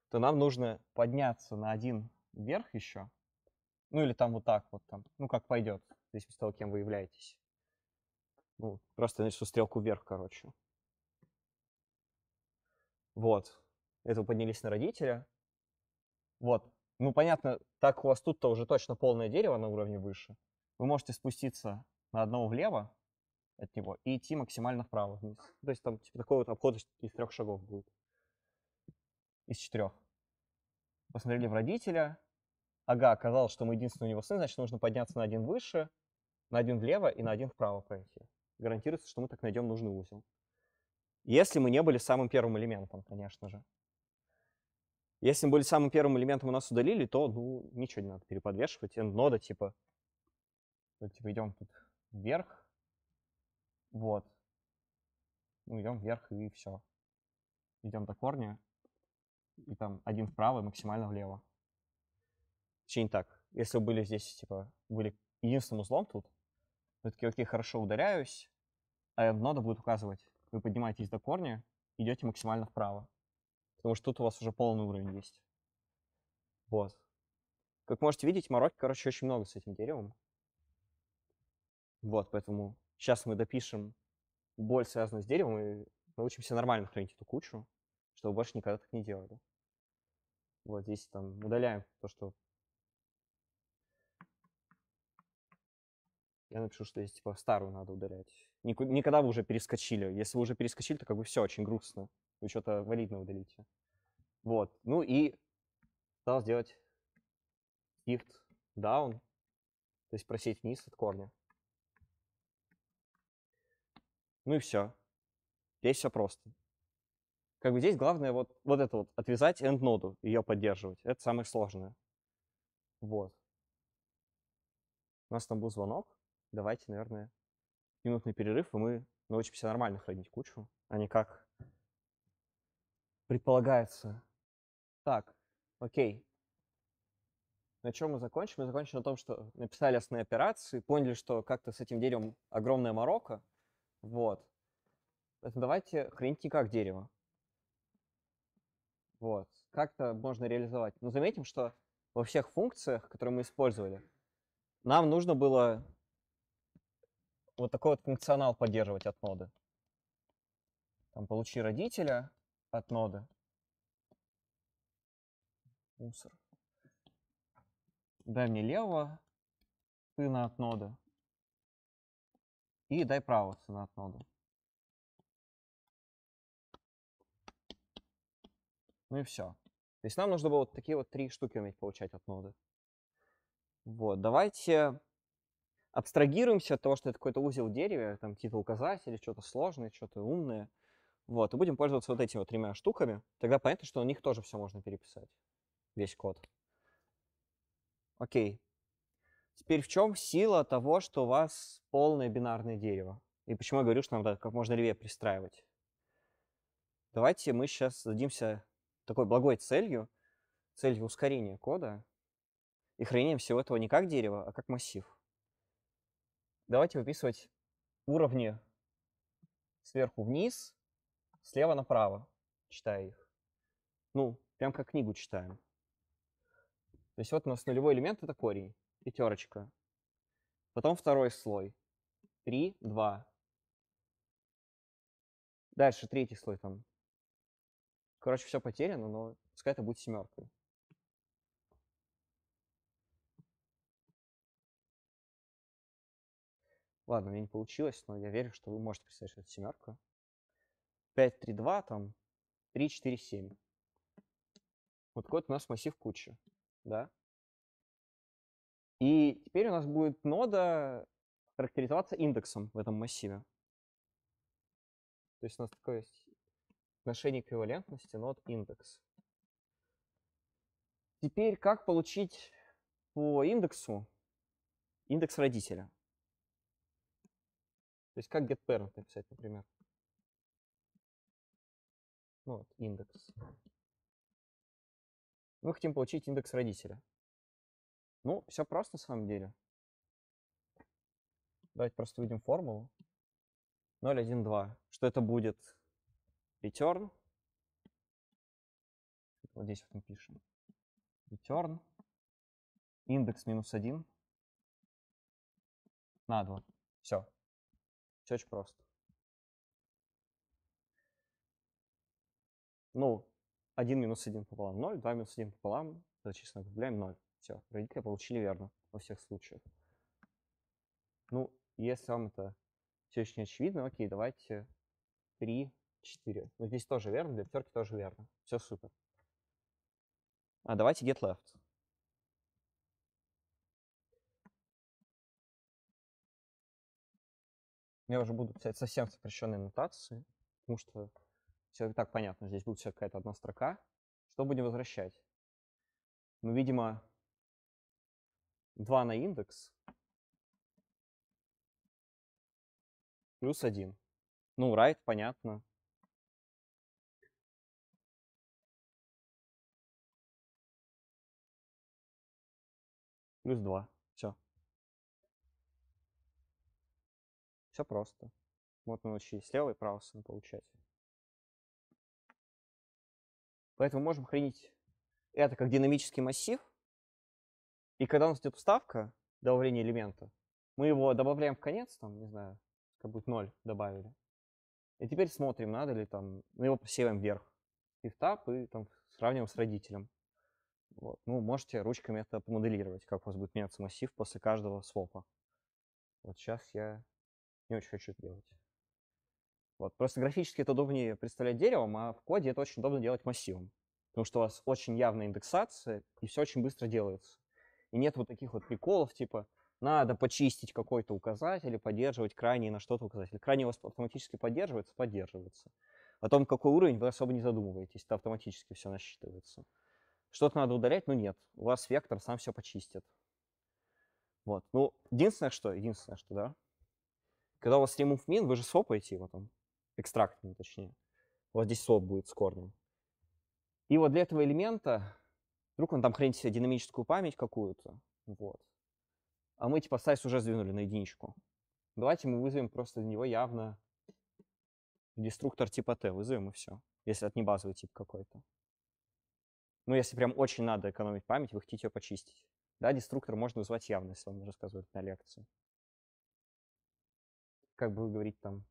то нам нужно подняться на один вверх еще. Ну или там вот так вот, там, ну как пойдет, здесь от того, кем вы являетесь. Ну, просто нарисую стрелку вверх, короче. Вот. Это вы поднялись на родителя. Вот. Ну, понятно, так у вас тут-то уже точно полное дерево на уровне выше. Вы можете спуститься на одного влево, от него и идти максимально вправо вниз. То есть там типа, такой вот обход из трех шагов будет. Из четырех. Посмотрели в родителя. Ага, оказалось, что мы единственный у него сын, значит, нужно подняться на один выше, на один влево и на один вправо пройти. Гарантируется, что мы так найдем нужный узел. Если мы не были самым первым элементом, конечно же. Если мы были самым первым элементом, у нас удалили, то, ну, ничего не надо переподвешивать. Нода типа, ну, типа идем тут вверх, вот. Ну, идем вверх и все. Идем до корня. И там один вправо и максимально влево. Точнее, не так. Если вы были здесь, типа, были единственным узлом тут, вы такие, окей, хорошо, ударяюсь, а нода будет указывать. Вы поднимаетесь до корня, идете максимально вправо. Потому что тут у вас уже полный уровень есть. Вот. Как можете видеть, мороки, короче, очень много с этим деревом. Вот, поэтому Сейчас мы допишем боль, связанную с деревом, и научимся нормально хранить эту кучу, чтобы больше никогда так не делали. Вот здесь там удаляем то, что... Я напишу, что здесь типа старую надо удалять. Никогда вы уже перескочили. Если вы уже перескочили, то как бы все очень грустно. Вы что-то валидно удалите. Вот. Ну и стал сделать shift down, то есть просеять вниз от корня ну и все. Здесь все просто. Как бы здесь главное вот, вот это вот, отвязать энд-ноду, ее поддерживать. Это самое сложное. Вот. У нас там был звонок. Давайте, наверное, минутный перерыв, и мы научимся нормально хранить кучу, а не как предполагается. Так, окей. На чем мы закончим? Мы закончим на том, что написали основные операции, поняли, что как-то с этим деревом огромная морока, вот. Поэтому давайте храните как дерево. Вот. Как-то можно реализовать. Но заметим, что во всех функциях, которые мы использовали, нам нужно было вот такой вот функционал поддерживать от ноды. Там, получи родителя от ноды. Мусор. Дай мне левого сына от нода и дай право создать ноду. Ну и все. То есть нам нужно было вот такие вот три штуки уметь получать от ноды. Вот, давайте абстрагируемся от того, что это какой-то узел дерева, там какие-то указатели, что-то сложное, что-то умное. Вот, и будем пользоваться вот этими вот тремя штуками. Тогда понятно, что на них тоже все можно переписать, весь код. Окей, Теперь в чем сила того, что у вас полное бинарное дерево? И почему я говорю, что надо как можно левее пристраивать? Давайте мы сейчас зададимся такой благой целью, целью ускорения кода, и храним всего этого не как дерево, а как массив. Давайте выписывать уровни сверху вниз, слева направо, читая их. Ну, прям как книгу читаем. То есть вот у нас нулевой элемент — это корень пятерочка. Потом второй слой. три два, Дальше третий слой там. Короче, все потеряно, но пускай это будет семерка. Ладно, мне не получилось, но я верю, что вы можете представить, что это семерка. 5, 3, 2, там, 3, 4, 7. Вот какой-то у нас массив куча, да? И теперь у нас будет нода характеризоваться индексом в этом массиве. То есть у нас такое есть отношение эквивалентности нод индекс. Теперь как получить по индексу индекс родителя? То есть как getParent написать, например? Ну, вот, индекс. Мы хотим получить индекс родителя. Ну, все просто на самом деле. Давайте просто увидим формулу. 0, 1, 2. Что это будет? Return. Вот здесь вот мы пишем. Return. Индекс минус 1. На 2. Все. Все очень просто. Ну, 1 минус 1 пополам 0, 2 минус 1 пополам, зачисленно добавляем 0. Все, родители получили верно во всех случаях. Ну, если вам это все еще не очевидно, окей, давайте 3, 4. Ну, здесь тоже верно, для пятерки тоже верно. Все супер. А давайте get left. Я уже буду писать совсем сокращенные нотации, потому что все так понятно. Здесь будет все какая-то одна строка. Что будем возвращать? Ну, видимо, 2 на индекс плюс 1. Ну, right, понятно. Плюс 2. Все. Все просто. Вот мы научились слева и право сын получать. Поэтому можем хранить это как динамический массив – и когда у нас идет вставка добавления элемента, мы его добавляем в конец, там, не знаю, как будет 0 добавили. И теперь смотрим, надо ли там, мы его посеваем вверх. И в тап, и там сравниваем с родителем. Вот. Ну, можете ручками это помоделировать, как у вас будет меняться массив после каждого свопа. Вот сейчас я не очень хочу это делать. Вот. Просто графически это удобнее представлять деревом, а в коде это очень удобно делать массивом. Потому что у вас очень явная индексация, и все очень быстро делается. И нет вот таких вот приколов, типа, надо почистить какой-то указатель и поддерживать крайний на что-то указатель. Крайний у вас автоматически поддерживается? Поддерживается. О том, какой уровень, вы особо не задумываетесь, это автоматически все насчитывается. Что-то надо удалять? Ну нет, у вас вектор сам все почистит. Вот. Ну, единственное что, единственное что, да, когда у вас remove min, вы же сопаете его там, экстрактом точнее. У вас здесь соп будет с корнем. И вот для этого элемента Вдруг он там хранит себе динамическую память какую-то. Вот. А мы типа сайз уже сдвинули на единичку. Давайте мы вызовем просто для него явно деструктор типа Т. Вызовем и все. Если это не базовый тип какой-то. Ну, если прям очень надо экономить память, вы хотите ее почистить. Да, деструктор можно вызвать явно, если вам рассказывают на лекции. Как бы говорить там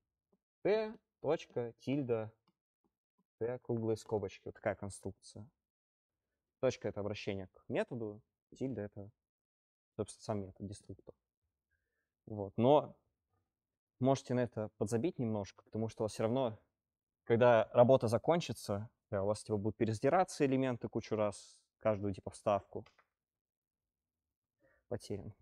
Т, точка, тильда, Т, круглые скобочки. Вот такая конструкция. Точка — это обращение к методу, tilde — это, собственно, сам метод, деструктор. Вот. Но можете на это подзабить немножко, потому что у вас все равно, когда работа закончится, у вас типа, будут пересдираться элементы кучу раз, каждую типа вставку. Потерян.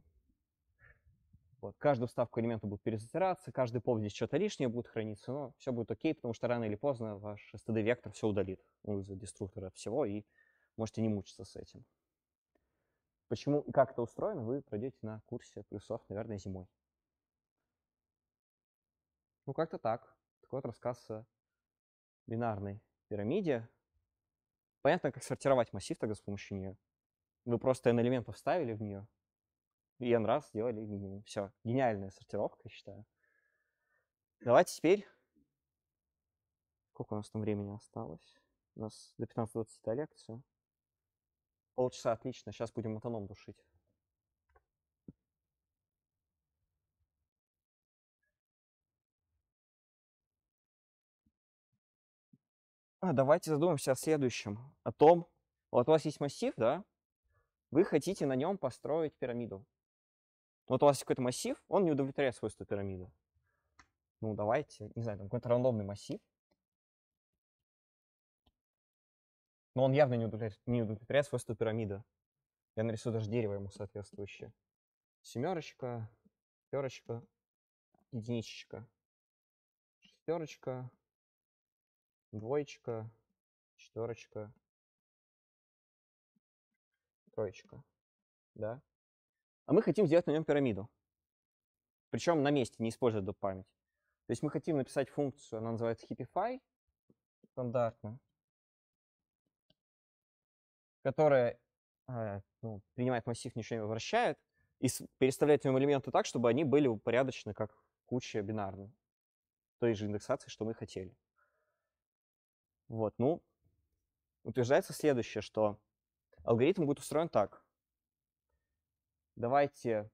Вот. Каждую вставку элемента будут перезатираться, каждый пол здесь что-то лишнее будет храниться, но все будет окей, потому что рано или поздно ваш std-вектор все удалит ну, из-за деструктора всего, и Можете не мучиться с этим. Почему и как это устроено, вы пройдете на курсе плюсов, наверное, зимой. Ну, как-то так. Такой вот рассказ о бинарной пирамиде. Понятно, как сортировать массив тогда с помощью нее. Вы просто n элементов вставили в нее, и n раз сделали минимум. Все, гениальная сортировка, я считаю. Давайте теперь... Сколько у нас там времени осталось? У нас до 15 лекция. Полчаса, отлично. Сейчас будем метаном душить. А, давайте задумаемся о следующем. О том, вот у вас есть массив, да? Вы хотите на нем построить пирамиду. Вот у вас какой-то массив, он не удовлетворяет свойства пирамиды. Ну, давайте, не знаю, там какой-то рандомный массив. Но он явно не удовлетворяет, не удовлетворяет свойства пирамида. Я нарисую даже дерево ему соответствующее. Семерочка, пятерочка, единичечка, шестерочка, двоечка, четверочка, троечка. Да? А мы хотим сделать на нем пирамиду. Причем на месте, не используя доп. память. То есть мы хотим написать функцию, она называется hippify, стандартно которая э, ну, принимает массив, ничего не возвращает, и переставляет в нем элементы так, чтобы они были упорядочены как куча бинарная той же индексации, что мы хотели. Вот, ну, утверждается следующее, что алгоритм будет устроен так. Давайте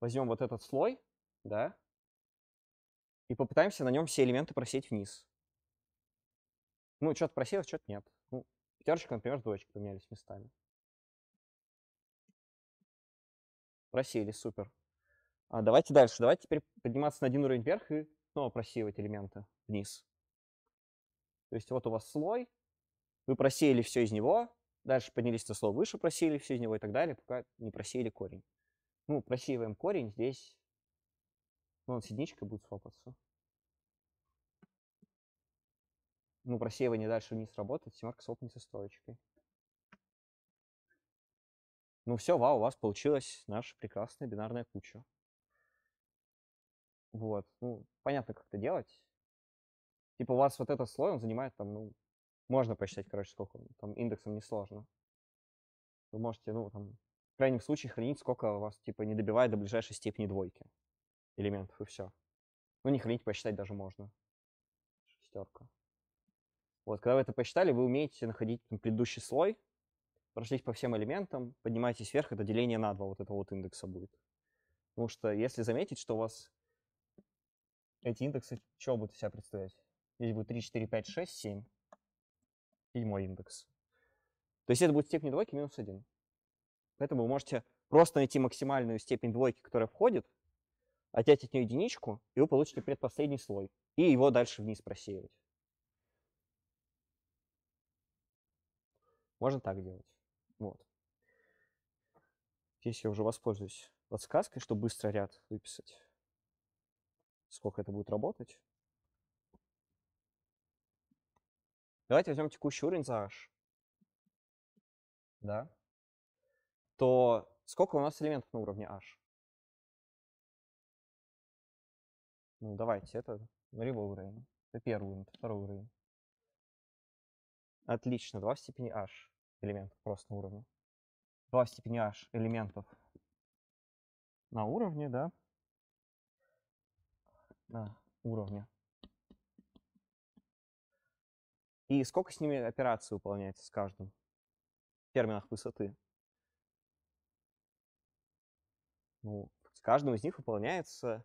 возьмем вот этот слой, да, и попытаемся на нем все элементы просеять вниз. Ну, что-то просеялось, что-то нет пятерочек, например, с поменялись местами. Просеяли, супер. А давайте дальше. Давайте теперь подниматься на один уровень вверх и снова просеивать элементы вниз. То есть вот у вас слой, вы просеяли все из него, дальше поднялись на слой выше, просеяли все из него и так далее, пока не просеяли корень. Ну, просеиваем корень, здесь ну, он седничка будет свапаться. ну, просеивание дальше вниз работает, семерка солкнется с троечкой. Ну все, вау, у вас получилась наша прекрасная бинарная куча. Вот, ну, понятно, как это делать. Типа у вас вот этот слой, он занимает там, ну, можно посчитать, короче, сколько, там индексом несложно. Вы можете, ну, там, в крайнем случае хранить, сколько у вас, типа, не добивает до ближайшей степени двойки элементов, и все. Ну, не хранить, посчитать даже можно. Шестерка. Вот, когда вы это посчитали, вы умеете находить ну, предыдущий слой, прошлись по всем элементам, поднимаетесь вверх, это деление на 2 вот этого вот индекса будет. Потому что если заметить, что у вас эти индексы, что будут из себя представлять? Здесь будет 3, 4, 5, 6, 7 и мой индекс. То есть это будет степень двойки минус 1. Поэтому вы можете просто найти максимальную степень двойки, которая входит, отнять от нее единичку, и вы получите предпоследний слой. И его дальше вниз просеивать. Можно так делать. Вот. Здесь я уже воспользуюсь подсказкой, чтобы быстро ряд выписать. Сколько это будет работать. Давайте возьмем текущий уровень за h. Да. То сколько у нас элементов на уровне h? Ну, давайте, это нулевой уровень. Это первый уровень, это второй уровень. Отлично, 2 в степени h элементов просто на уровне. 2 в степени h элементов на уровне, да? На уровне. И сколько с ними операций выполняется с каждым в терминах высоты? Ну, с каждым из них выполняется,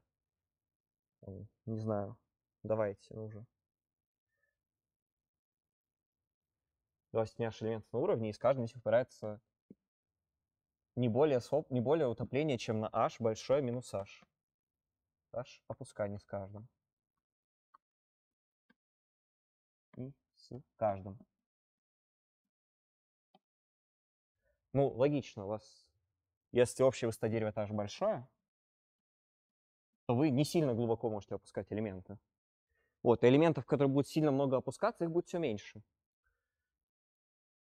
ну, не знаю, давайте уже 20 аж элементов на уровне, и с каждым из них появляется не более, своп, не более утопление, чем на h большое минус h. h опускание с каждым. И с каждым. Ну, логично, у вас, если общее высота дерева h большое, то вы не сильно глубоко можете опускать элементы. Вот, элементов, которые будут сильно много опускаться, их будет все меньше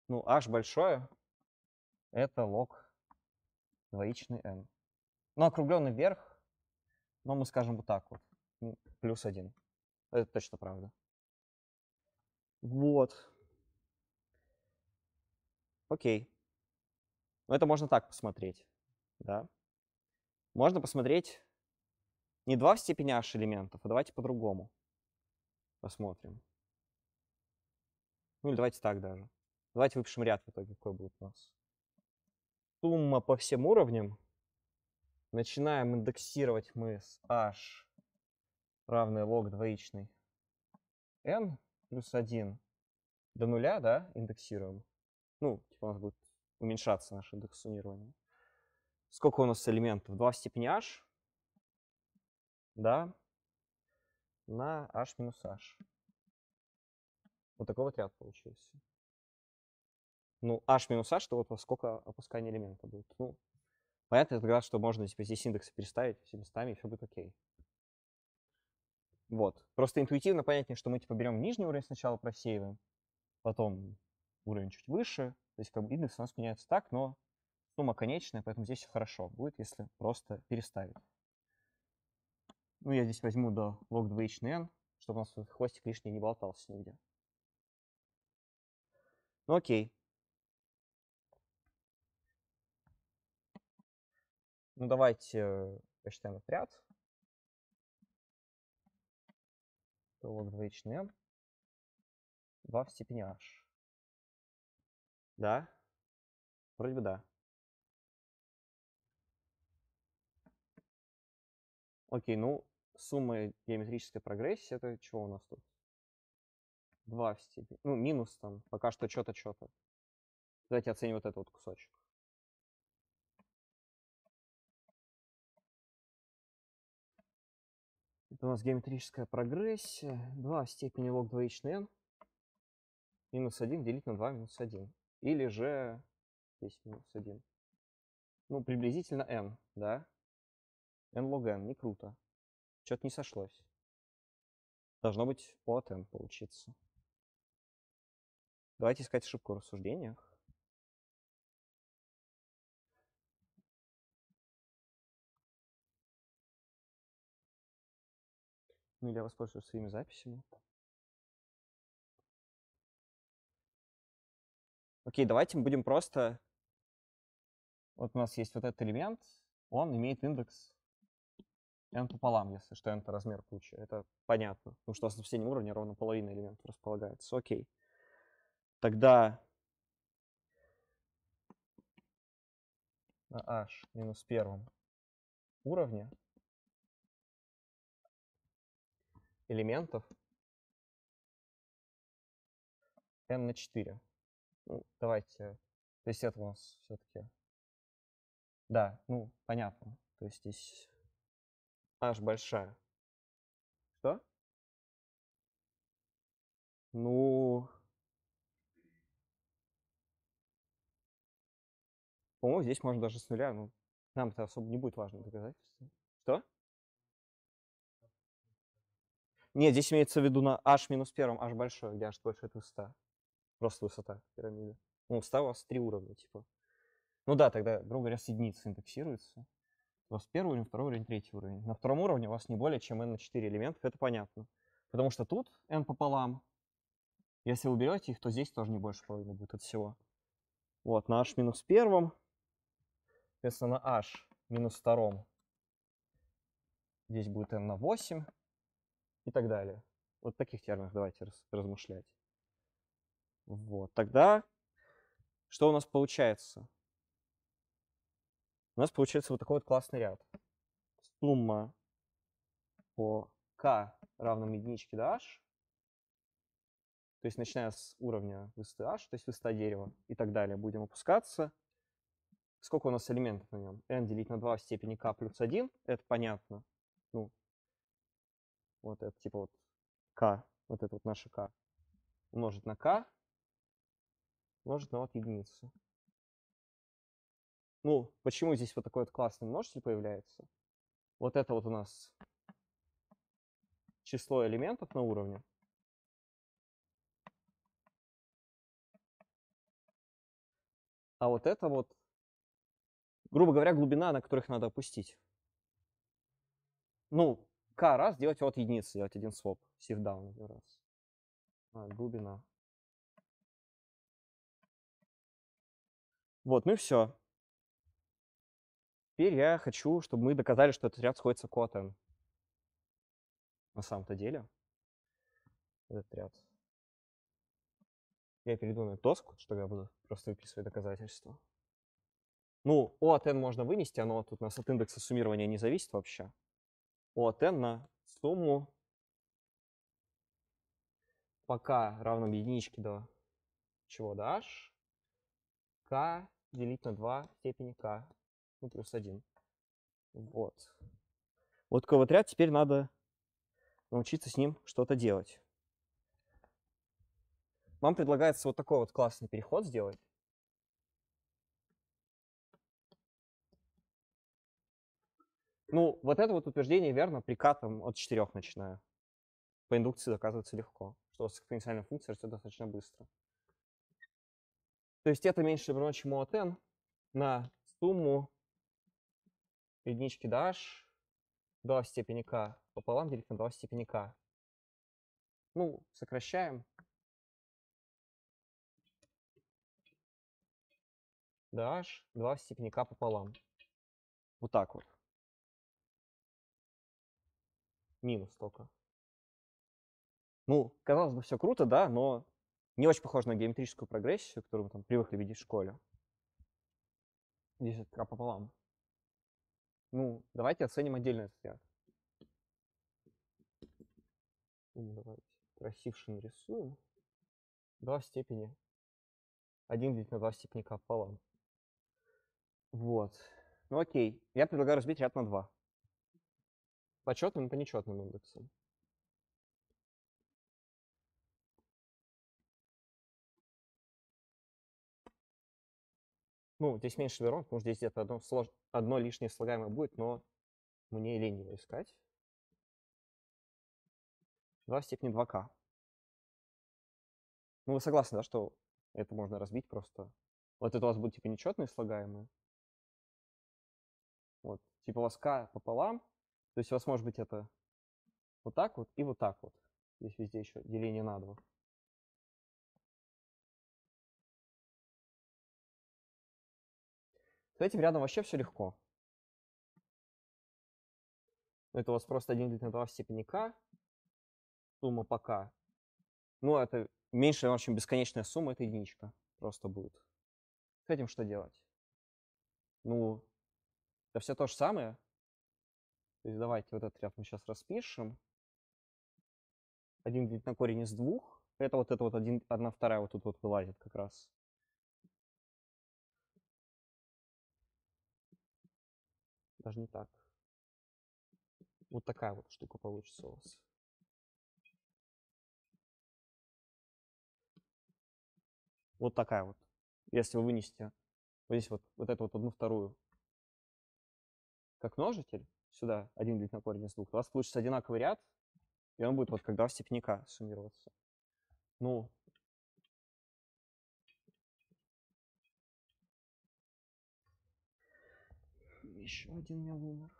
ну, h большое — это лог двоичный n. Но ну, округленный вверх, но ну, мы скажем вот так вот, плюс 1. Это точно правда. Вот. Окей. Ну это можно так посмотреть, да. Можно посмотреть не 2 в степени h элементов, а давайте по-другому посмотрим. Ну или давайте так даже. Давайте выпишем ряд в итоге, какой будет у нас. Сумма по всем уровням. Начинаем индексировать мы с h равный лог двоичный n плюс 1 до нуля, да, индексируем. Ну, типа у нас будет уменьшаться наше индексунирование. Сколько у нас элементов? 2 в степени h, да, на h минус h. Вот такой вот ряд получился ну, h минус h, то вот во сколько опускание элемента будет. Ну, понятно тогда, что можно типа, здесь индексы переставить все местами, и все будет окей. Вот. Просто интуитивно понятнее, что мы типа берем нижний уровень сначала просеиваем, потом уровень чуть выше. То есть как бы индекс у нас меняется так, но сумма конечная, поэтому здесь все хорошо будет, если просто переставить. Ну, я здесь возьму до log 2 n, чтобы у нас хвостик лишний не болтался нигде. Ну, окей. Ну, давайте посчитаем этот ряд. Лог двоичный m два в степени h. Да? Вроде бы да. Окей, ну, сумма геометрической прогрессии, это чего у нас тут? Два в степени, ну, минус там, пока что что-то, что-то. Давайте оценим вот этот вот кусочек. Это у нас геометрическая прогрессия. 2 в степени лог двоичный n минус 1 делить на 2 минус 1. Или же здесь минус 1. Ну, приблизительно n, да? n лог n, не круто. Что-то не сошлось. Должно быть по от n получиться. Давайте искать ошибку в рассуждениях. Ну, или я воспользуюсь своими записями. Окей, давайте мы будем просто... Вот у нас есть вот этот элемент, он имеет индекс n пополам, если что, n — это размер кучи. Это понятно, потому что у нас на соседнем уровне ровно половина элементов располагается. Окей. Тогда на h минус первом уровне элементов n на 4. Ну, давайте, то есть это у нас все-таки, да, ну, понятно, то есть здесь h большая. Что? Ну, по-моему, здесь можно даже с нуля, ну, нам это особо не будет важно доказательство. Нет, здесь имеется в виду на h минус первом, h большое, где h больше это высота. Просто высота пирамиды. Ну, высота у вас три уровня, типа. Ну да, тогда, грубо говоря, с единицы индексируется. У вас первый уровень, второй уровень, третий уровень. На втором уровне у вас не более чем n на 4 элементов, это понятно. Потому что тут n пополам. Если вы берете их, то здесь тоже не больше половины будет от всего. Вот, на h минус первом, соответственно, на h минус втором здесь будет n на 8, и так далее. Вот в таких терминах давайте раз, размышлять. Вот. Тогда что у нас получается? У нас получается вот такой вот классный ряд. Сумма по k равном единичке до h, то есть начиная с уровня высоты h, то есть высота дерева и так далее, будем опускаться. Сколько у нас элементов на нем? n делить на 2 в степени k плюс 1, это понятно. Вот это типа вот k, вот это вот наша k, умножить на k, умножить на вот единицу. Ну, почему здесь вот такой вот классный множитель появляется? Вот это вот у нас число элементов на уровне. А вот это вот, грубо говоря, глубина, на которых надо опустить. Ну, k раз делать от единицы, делать один своп. Shift один раз. А, глубина. Вот, ну и все. Теперь я хочу, чтобы мы доказали, что этот ряд сходится к n. На самом-то деле. Этот ряд. Я перейду на доску, что я буду просто выписывать доказательства. Ну, O от n можно вынести, оно тут у нас от индекса суммирования не зависит вообще. ОАТ на сумму пока равном единичке до чего до h, k делить на 2 в степени k, ну плюс 1. Вот. Вот вот ряд теперь надо научиться с ним что-то делать. Вам предлагается вот такой вот классный переход сделать. Ну, вот это вот утверждение верно, прикатом от 4 начиная. По индукции доказывается легко, что с экспоненциальной функцией растет достаточно быстро. То есть это меньше равно у от n на сумму единички до h до степени k пополам делить на 2 в степени k. Ну, сокращаем. До h 2 в степени k пополам. Вот так вот. Минус только. Ну, казалось бы, все круто, да, но не очень похоже на геометрическую прогрессию, которую мы там привыкли видеть в школе. Здесь к пополам. Ну, давайте оценим отдельно этот ряд. Ну, давайте красивше нарисуем. Два степени. Один делить на два степени к пополам. Вот. Ну окей, я предлагаю разбить ряд на два по четным и по нечетным индексам. Ну, здесь меньше верон, потому что здесь где-то одно, слож... одно лишнее слагаемое будет, но мне лень его искать. 2 в степени 2k. Ну, вы согласны, да, что это можно разбить просто? Вот это у вас будет типа нечетные слагаемые. Вот, типа у вас k пополам, то есть у вас может быть это вот так вот и вот так вот. Здесь везде еще деление на два. С этим рядом вообще все легко. Ну, это у вас просто 1 делить на 2 в степени k, сумма пока. Ну, это меньше, в общем, бесконечная сумма, это единичка просто будет. С этим что делать? Ну, это все то же самое, то есть давайте вот этот ряд мы сейчас распишем. 1 делить на корень из 2. Это вот это вот 1, 1 вторая вот тут вот вылазит как раз. Даже не так. Вот такая вот штука получится у вас. Вот такая вот. Если вы вынесете вот здесь вот, вот эту вот одну вторую как множитель, сюда один делить корень из двух, у вас получится одинаковый ряд, и он будет вот как два степняка суммироваться. Ну, еще один мел умер.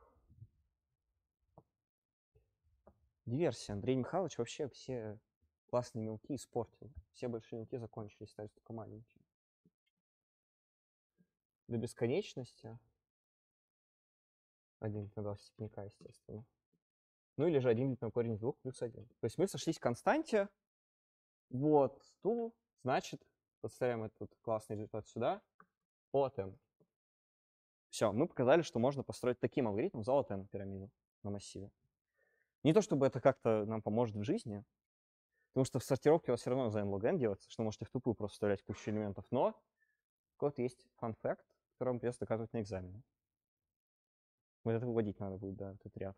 Диверсия. Андрей Михайлович вообще все классные мелки испортил. Все большие мелки закончились, стали только маленькие. До бесконечности. 1 на 2 степенька, естественно. Ну или же 1 на корень из 2 плюс 1. То есть мы сошлись в константе. Вот, то значит, подставляем этот классный результат сюда, от n. Все, мы показали, что можно построить таким алгоритмом золот n пирамиду на массиве. Не то чтобы это как-то нам поможет в жизни, потому что в сортировке у вас все равно за n log n делается, что можете в тупую просто вставлять кучу элементов, но код есть фан-факт, который вам придется доказывать на экзамене. Вот это выводить надо будет, да, этот ряд.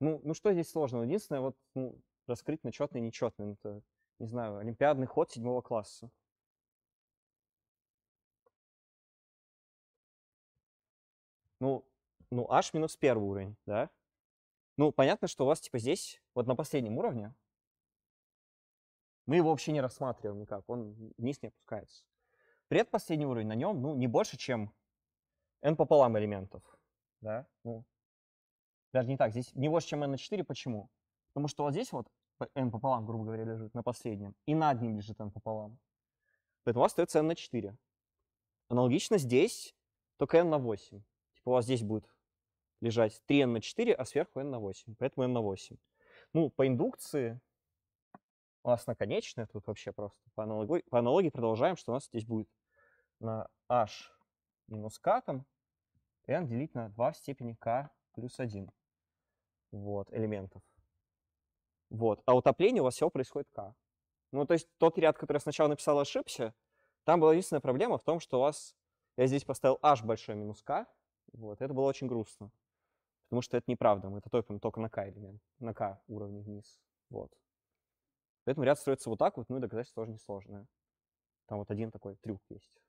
Ну, ну что здесь сложно? Единственное, вот ну, раскрыть на четный и нечетный. Ну, это, не знаю, олимпиадный ход седьмого класса. Ну, ну, h минус первый уровень, да? Ну, понятно, что у вас типа здесь, вот на последнем уровне, мы его вообще не рассматриваем никак, он вниз не опускается. Предпоследний уровень на нем, ну, не больше, чем n пополам элементов да, ну, даже не так, здесь не больше, чем n на 4, почему? Потому что вот здесь вот n пополам, грубо говоря, лежит на последнем, и над ним лежит n пополам. Поэтому у вас остается n на 4. Аналогично здесь только n на 8. Типа у вас здесь будет лежать 3n на 4, а сверху n на 8. Поэтому n на 8. Ну, по индукции у нас наконечная тут вообще просто. По аналогии, по аналогии продолжаем, что у нас здесь будет на h минус k там n делить на 2 в степени k плюс 1 вот, элементов. Вот. А утопление у вас всего происходит k. Ну, то есть тот ряд, который я сначала написал, ошибся. Там была единственная проблема в том, что у вас... Я здесь поставил h большой минус k. Вот. Это было очень грустно. Потому что это неправда. Мы это топим только на k элемент, на k уровне вниз. Вот. Поэтому ряд строится вот так вот, ну и доказательство тоже несложное. Там вот один такой трюк есть.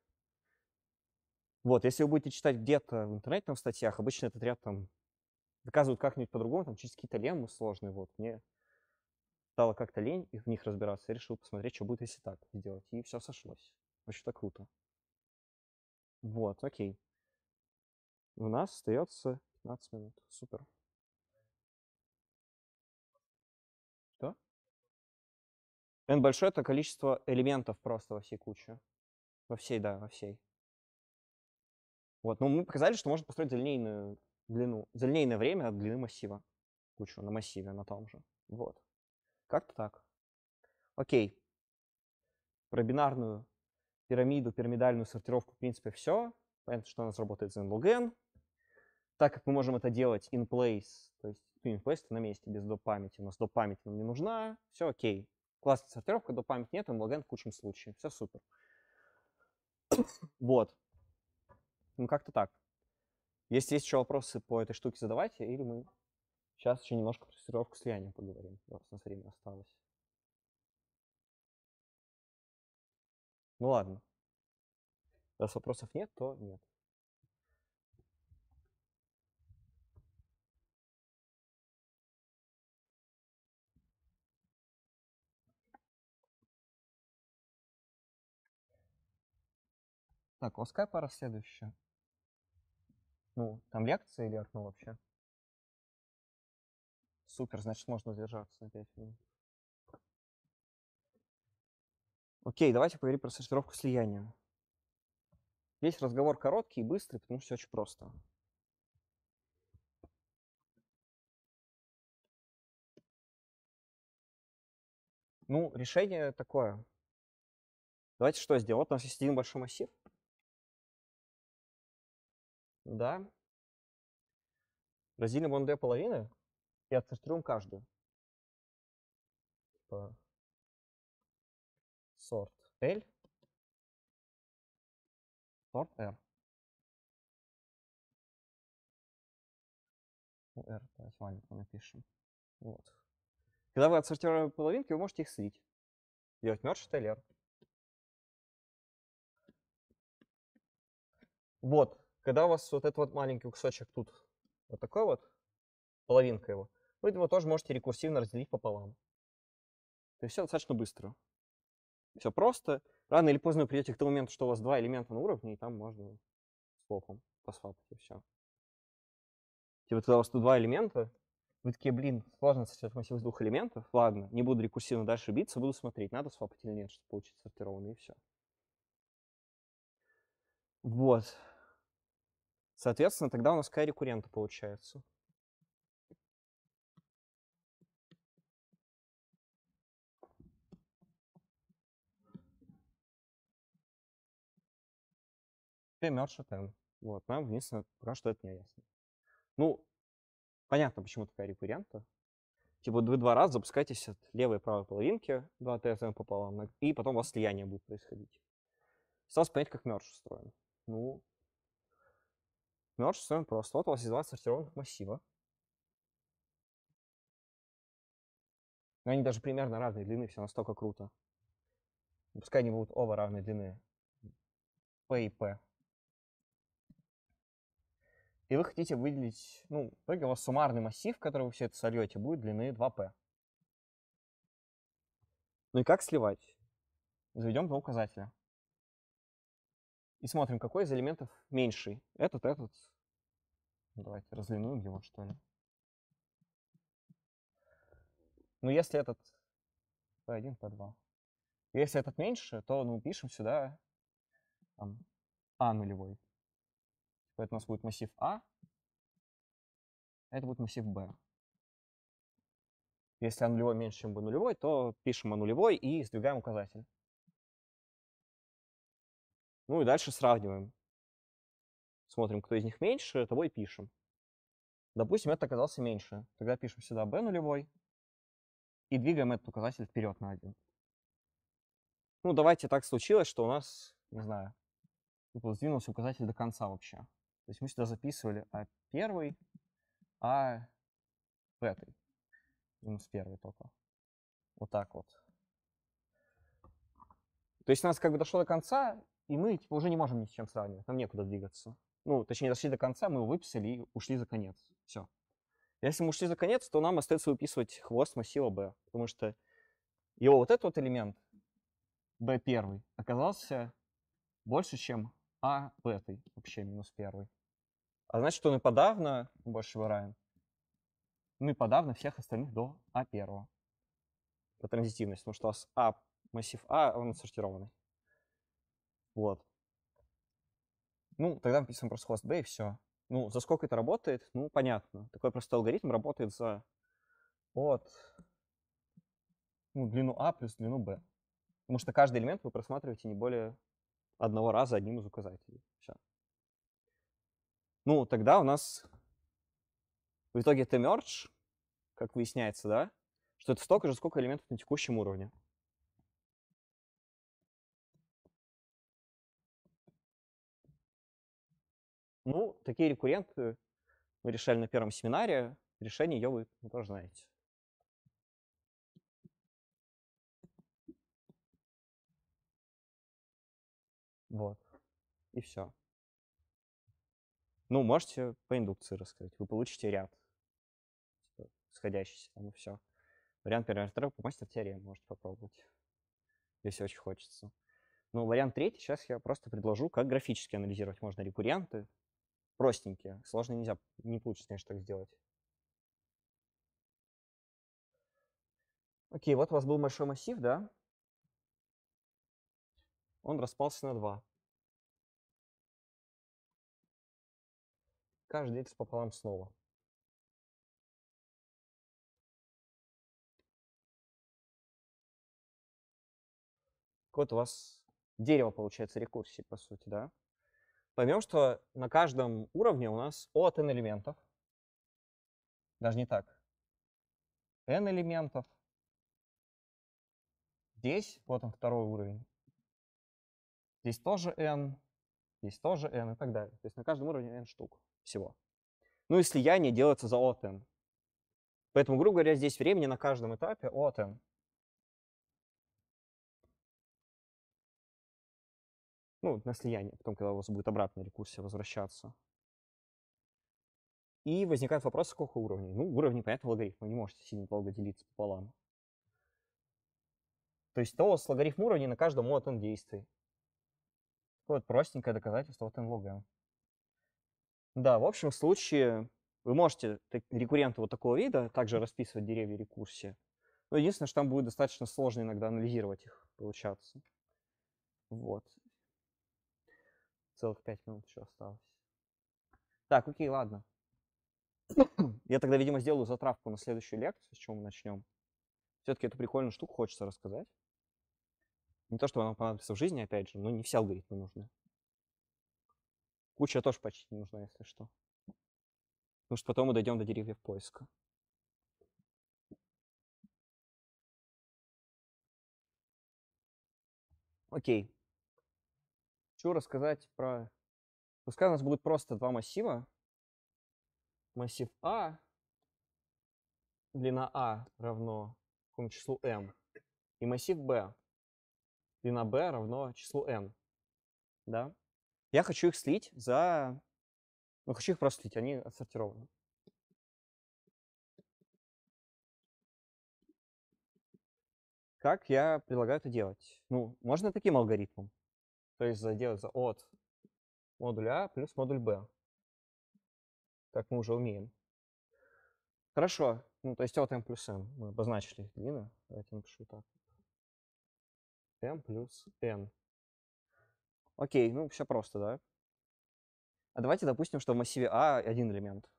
Вот, если вы будете читать где-то в интернете, там, в статьях, обычно этот ряд там доказывают как-нибудь по-другому, там, через какие-то леммы сложные, вот, мне стало как-то лень в них разбираться, я решил посмотреть, что будет, если так сделать, и все сошлось. Вообще так круто. Вот, окей. У нас остается 15 минут. Супер. Что? n большое — это количество элементов просто во всей куче. Во всей, да, во всей. Вот, но ну, мы показали, что можно построить за линейную длину, за линейное время от длины массива. Кучу на массиве, на том же. Вот. Как-то так. Окей. Про бинарную пирамиду, пирамидальную сортировку, в принципе, все. Понятно, что у нас работает за ZenLogN. Так как мы можем это делать in place, то есть ну, in place на месте, без доп. памяти. У нас доп. память нам не нужна, все окей. Классная сортировка, доп. памяти нет, MLGN в кучем случае, Все супер. вот. Ну, как-то так. Если есть еще вопросы по этой штуке, задавайте, или мы сейчас еще немножко про тестировку слияния поговорим. У нас время осталось. Ну ладно. Раз вопросов нет, то нет. Так, у лоская пара следующая. Ну, там лекция или окно вообще? Супер, значит, можно задержаться на 5 минут. Окей, давайте поговорим про сортировку слияния. Весь разговор короткий и быстрый, потому что все очень просто. Ну, решение такое. Давайте что сделаем? Вот у нас есть один большой массив да, разделим 1D половины и отсортируем каждую. Типа сорт L, сорт R. Ну, R, давайте мы напишем. Вот. Когда вы отсортируете половинки, вы можете их слить. Делать мерч L, R. Вот. Когда у вас вот этот вот маленький кусочек тут, вот такой вот, половинка его, вы его тоже можете рекурсивно разделить пополам. То есть все достаточно быстро. Все просто. Рано или поздно вы придете к тому моменту, что у вас два элемента на уровне, и там можно свопом посвапать, и все. Типа, когда у вас тут два элемента, вы такие, блин, сложно сочетать массив из двух элементов. Ладно, не буду рекурсивно дальше биться, буду смотреть, надо свапать или нет, чтобы получить сортированный, и все. Вот. Соответственно, тогда у нас k рекуррента получается. Теперь мертвый терм. Вот, нам единственное, пока что это не ясно. Ну, понятно, почему такая рекуррента. Типа вы два раза запускаетесь от левой и правой половинки, 2 ТСМ пополам, и потом у вас слияние будет происходить. Осталось понять, как мерч устроен. Ну, Merge строим просто. Вот у вас есть два сортированных массива. они даже примерно разной длины, все настолько круто. Пускай они будут оба равной длины. P и P. И вы хотите выделить, ну, в итоге у вас суммарный массив, который вы все это сольете, будет длины 2P. Ну и как сливать? Заведем два указателя. И смотрим, какой из элементов меньший. Этот, этот. Ну, давайте разлинуем его, что ли. Ну, если этот P1, P2. Если этот меньше, то ну, пишем сюда там, А нулевой. Типа, это у нас будет массив А, это будет массив б. Если А нулевой меньше, чем B нулевой, то пишем А нулевой и сдвигаем указатель. Ну и дальше сравниваем. Смотрим, кто из них меньше, того и пишем. Допустим, это оказался меньше. Тогда пишем сюда b нулевой и двигаем этот указатель вперед на 1. Ну, давайте так случилось, что у нас, не знаю, тут сдвинулся указатель до конца вообще. То есть мы сюда записывали а первый, а пятый. Минус первый только. Вот так вот. То есть у нас как бы дошло до конца, и мы типа, уже не можем ни с чем сравнивать, нам некуда двигаться. Ну, точнее, дошли до конца, мы его выписали и ушли за конец. Все. Если мы ушли за конец, то нам остается выписывать хвост массива B, потому что его вот этот вот элемент, B1, оказался больше, чем А в этой, вообще минус первый. А значит, он и подавно больше равен, ну и подавно всех остальных до А1. По транзитивности, потому что у нас А, массив А, он отсортированный. Вот. Ну, тогда написано просто хост B и все. Ну, за сколько это работает? Ну, понятно. Такой простой алгоритм работает за от ну, длину А плюс длину Б, Потому что каждый элемент вы просматриваете не более одного раза одним из указателей. Все. Ну, тогда у нас в итоге это merge, как выясняется, да, что это столько же, сколько элементов на текущем уровне. Ну, такие рекурренты мы решали на первом семинаре. Решение ее вы тоже знаете. Вот. И все. Ну, можете по индукции рассказать. Вы получите ряд типа, сходящийся там и все. Вариант первый, второй по мастер теории можете попробовать, если очень хочется. Ну, вариант третий сейчас я просто предложу, как графически анализировать можно рекурренты простенькие. Сложно нельзя, не получится, конечно, так сделать. Окей, вот у вас был большой массив, да? Он распался на два. Каждый делится пополам снова. Вот у вас дерево получается рекурсии, по сути, да? поймем, что на каждом уровне у нас от n элементов, даже не так, n элементов, здесь, вот он второй уровень, здесь тоже n, здесь тоже n и так далее. То есть на каждом уровне n штук всего. Ну и слияние делается за от n. Поэтому, грубо говоря, здесь времени на каждом этапе от n. Ну, на слияние, потом, когда у вас будет обратная рекурсия возвращаться. И возникает вопрос, сколько уровней. Ну, уровни, понятно, логарифм, Вы не можете сильно долго делиться пополам. То есть то с логарифм уровней на каждом от n действий. Вот простенькое доказательство от n лог n. Да, в общем случае вы можете рекуренты вот такого вида также расписывать деревья рекурсии. Но единственное, что там будет достаточно сложно иногда анализировать их, получаться. Вот. Целых пять минут еще осталось. Так, окей, ладно. Я тогда, видимо, сделаю затравку на следующую лекцию, с чего мы начнем. Все-таки эту прикольную штуку хочется рассказать. Не то, что она понадобится в жизни, опять же, но не все алгоритмы нужны. Куча тоже почти не нужна, если что. Потому что потом мы дойдем до деревьев поиска. Окей. Хочу рассказать про... Пускай у нас будет просто два массива. Массив А, длина А равно какому числу m, и массив B, длина B равно числу n. Да? Я хочу их слить за... Ну, хочу их просто слить, они отсортированы. Как я предлагаю это делать? Ну, можно таким алгоритмом. То есть заделаться от модуля А плюс модуль Б, как мы уже умеем. Хорошо, ну, то есть от М плюс n мы обозначили длину длины. Давайте напишу так. М плюс n. Окей, ну все просто, да? А давайте допустим, что в массиве А один элемент.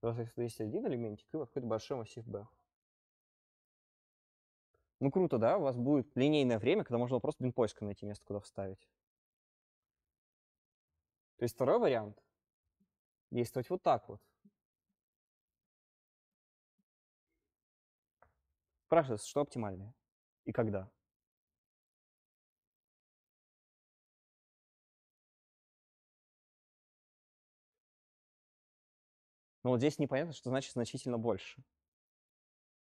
то есть один элементик и какой-то большой массив B. Ну круто, да? У вас будет линейное время, когда можно просто бинпоиска найти место, куда вставить. То есть второй вариант — действовать вот так вот. Спрашивается, что оптимальнее и когда? Ну вот здесь непонятно, что значит значительно больше.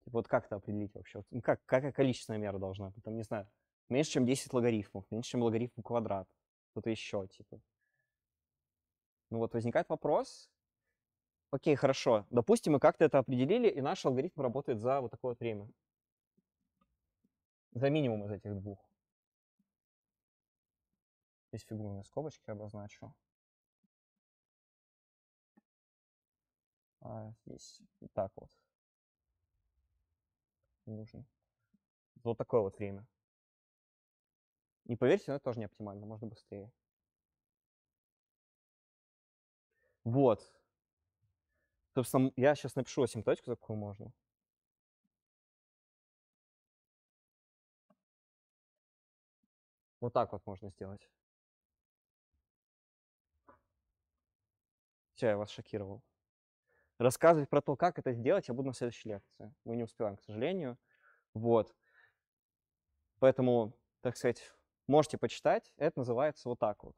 Типа, вот как это определить вообще? Ну, как, какая количественная мера должна быть? Там, не знаю, меньше, чем 10 логарифмов, меньше, чем логарифм квадрат, что-то еще, типа. Ну вот возникает вопрос, окей, хорошо, допустим, мы как-то это определили, и наш алгоритм работает за вот такое вот время. За минимум из этих двух. Здесь фигурные скобочки обозначу. А здесь так вот нужно. Вот такое вот время. Не поверьте, но это тоже не оптимально, можно быстрее. Вот. Собственно, я сейчас напишу асимптотику, за какую можно. Вот так вот можно сделать. Все, я вас шокировал. Рассказывать про то, как это сделать, я буду на следующей лекции. Мы не успеваем, к сожалению. Вот. Поэтому, так сказать, можете почитать. Это называется вот так вот.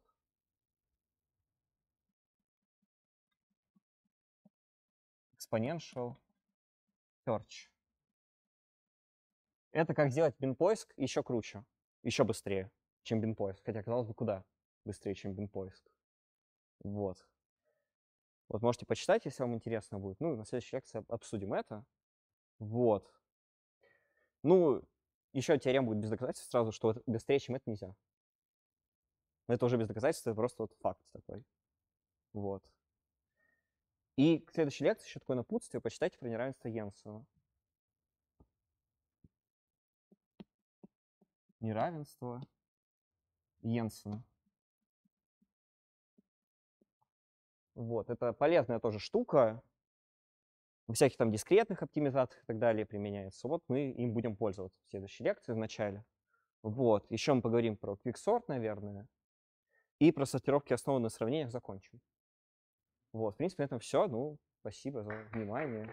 Exponential Search. Это как сделать бинпоиск еще круче, еще быстрее, чем бинпоиск. Хотя, казалось бы, куда быстрее, чем бинпоиск. Вот. Вот можете почитать, если вам интересно будет. Ну, на следующей лекции обсудим это. Вот. Ну, еще теорема будет без доказательств сразу, что вот быстрее, чем это, нельзя. Это уже без доказательств, это просто вот факт такой. Вот. И к следующей лекции еще такое напутствие. Почитайте про неравенство Йенсена. Неравенство Йенсена. Вот, это полезная тоже штука. Во всяких там дискретных оптимизациях и так далее применяется. Вот мы им будем пользоваться в следующей лекции в начале. Вот, еще мы поговорим про quicksort, наверное, и про сортировки основы на сравнениях закончим. Вот, в принципе, на этом все. Ну, спасибо за внимание.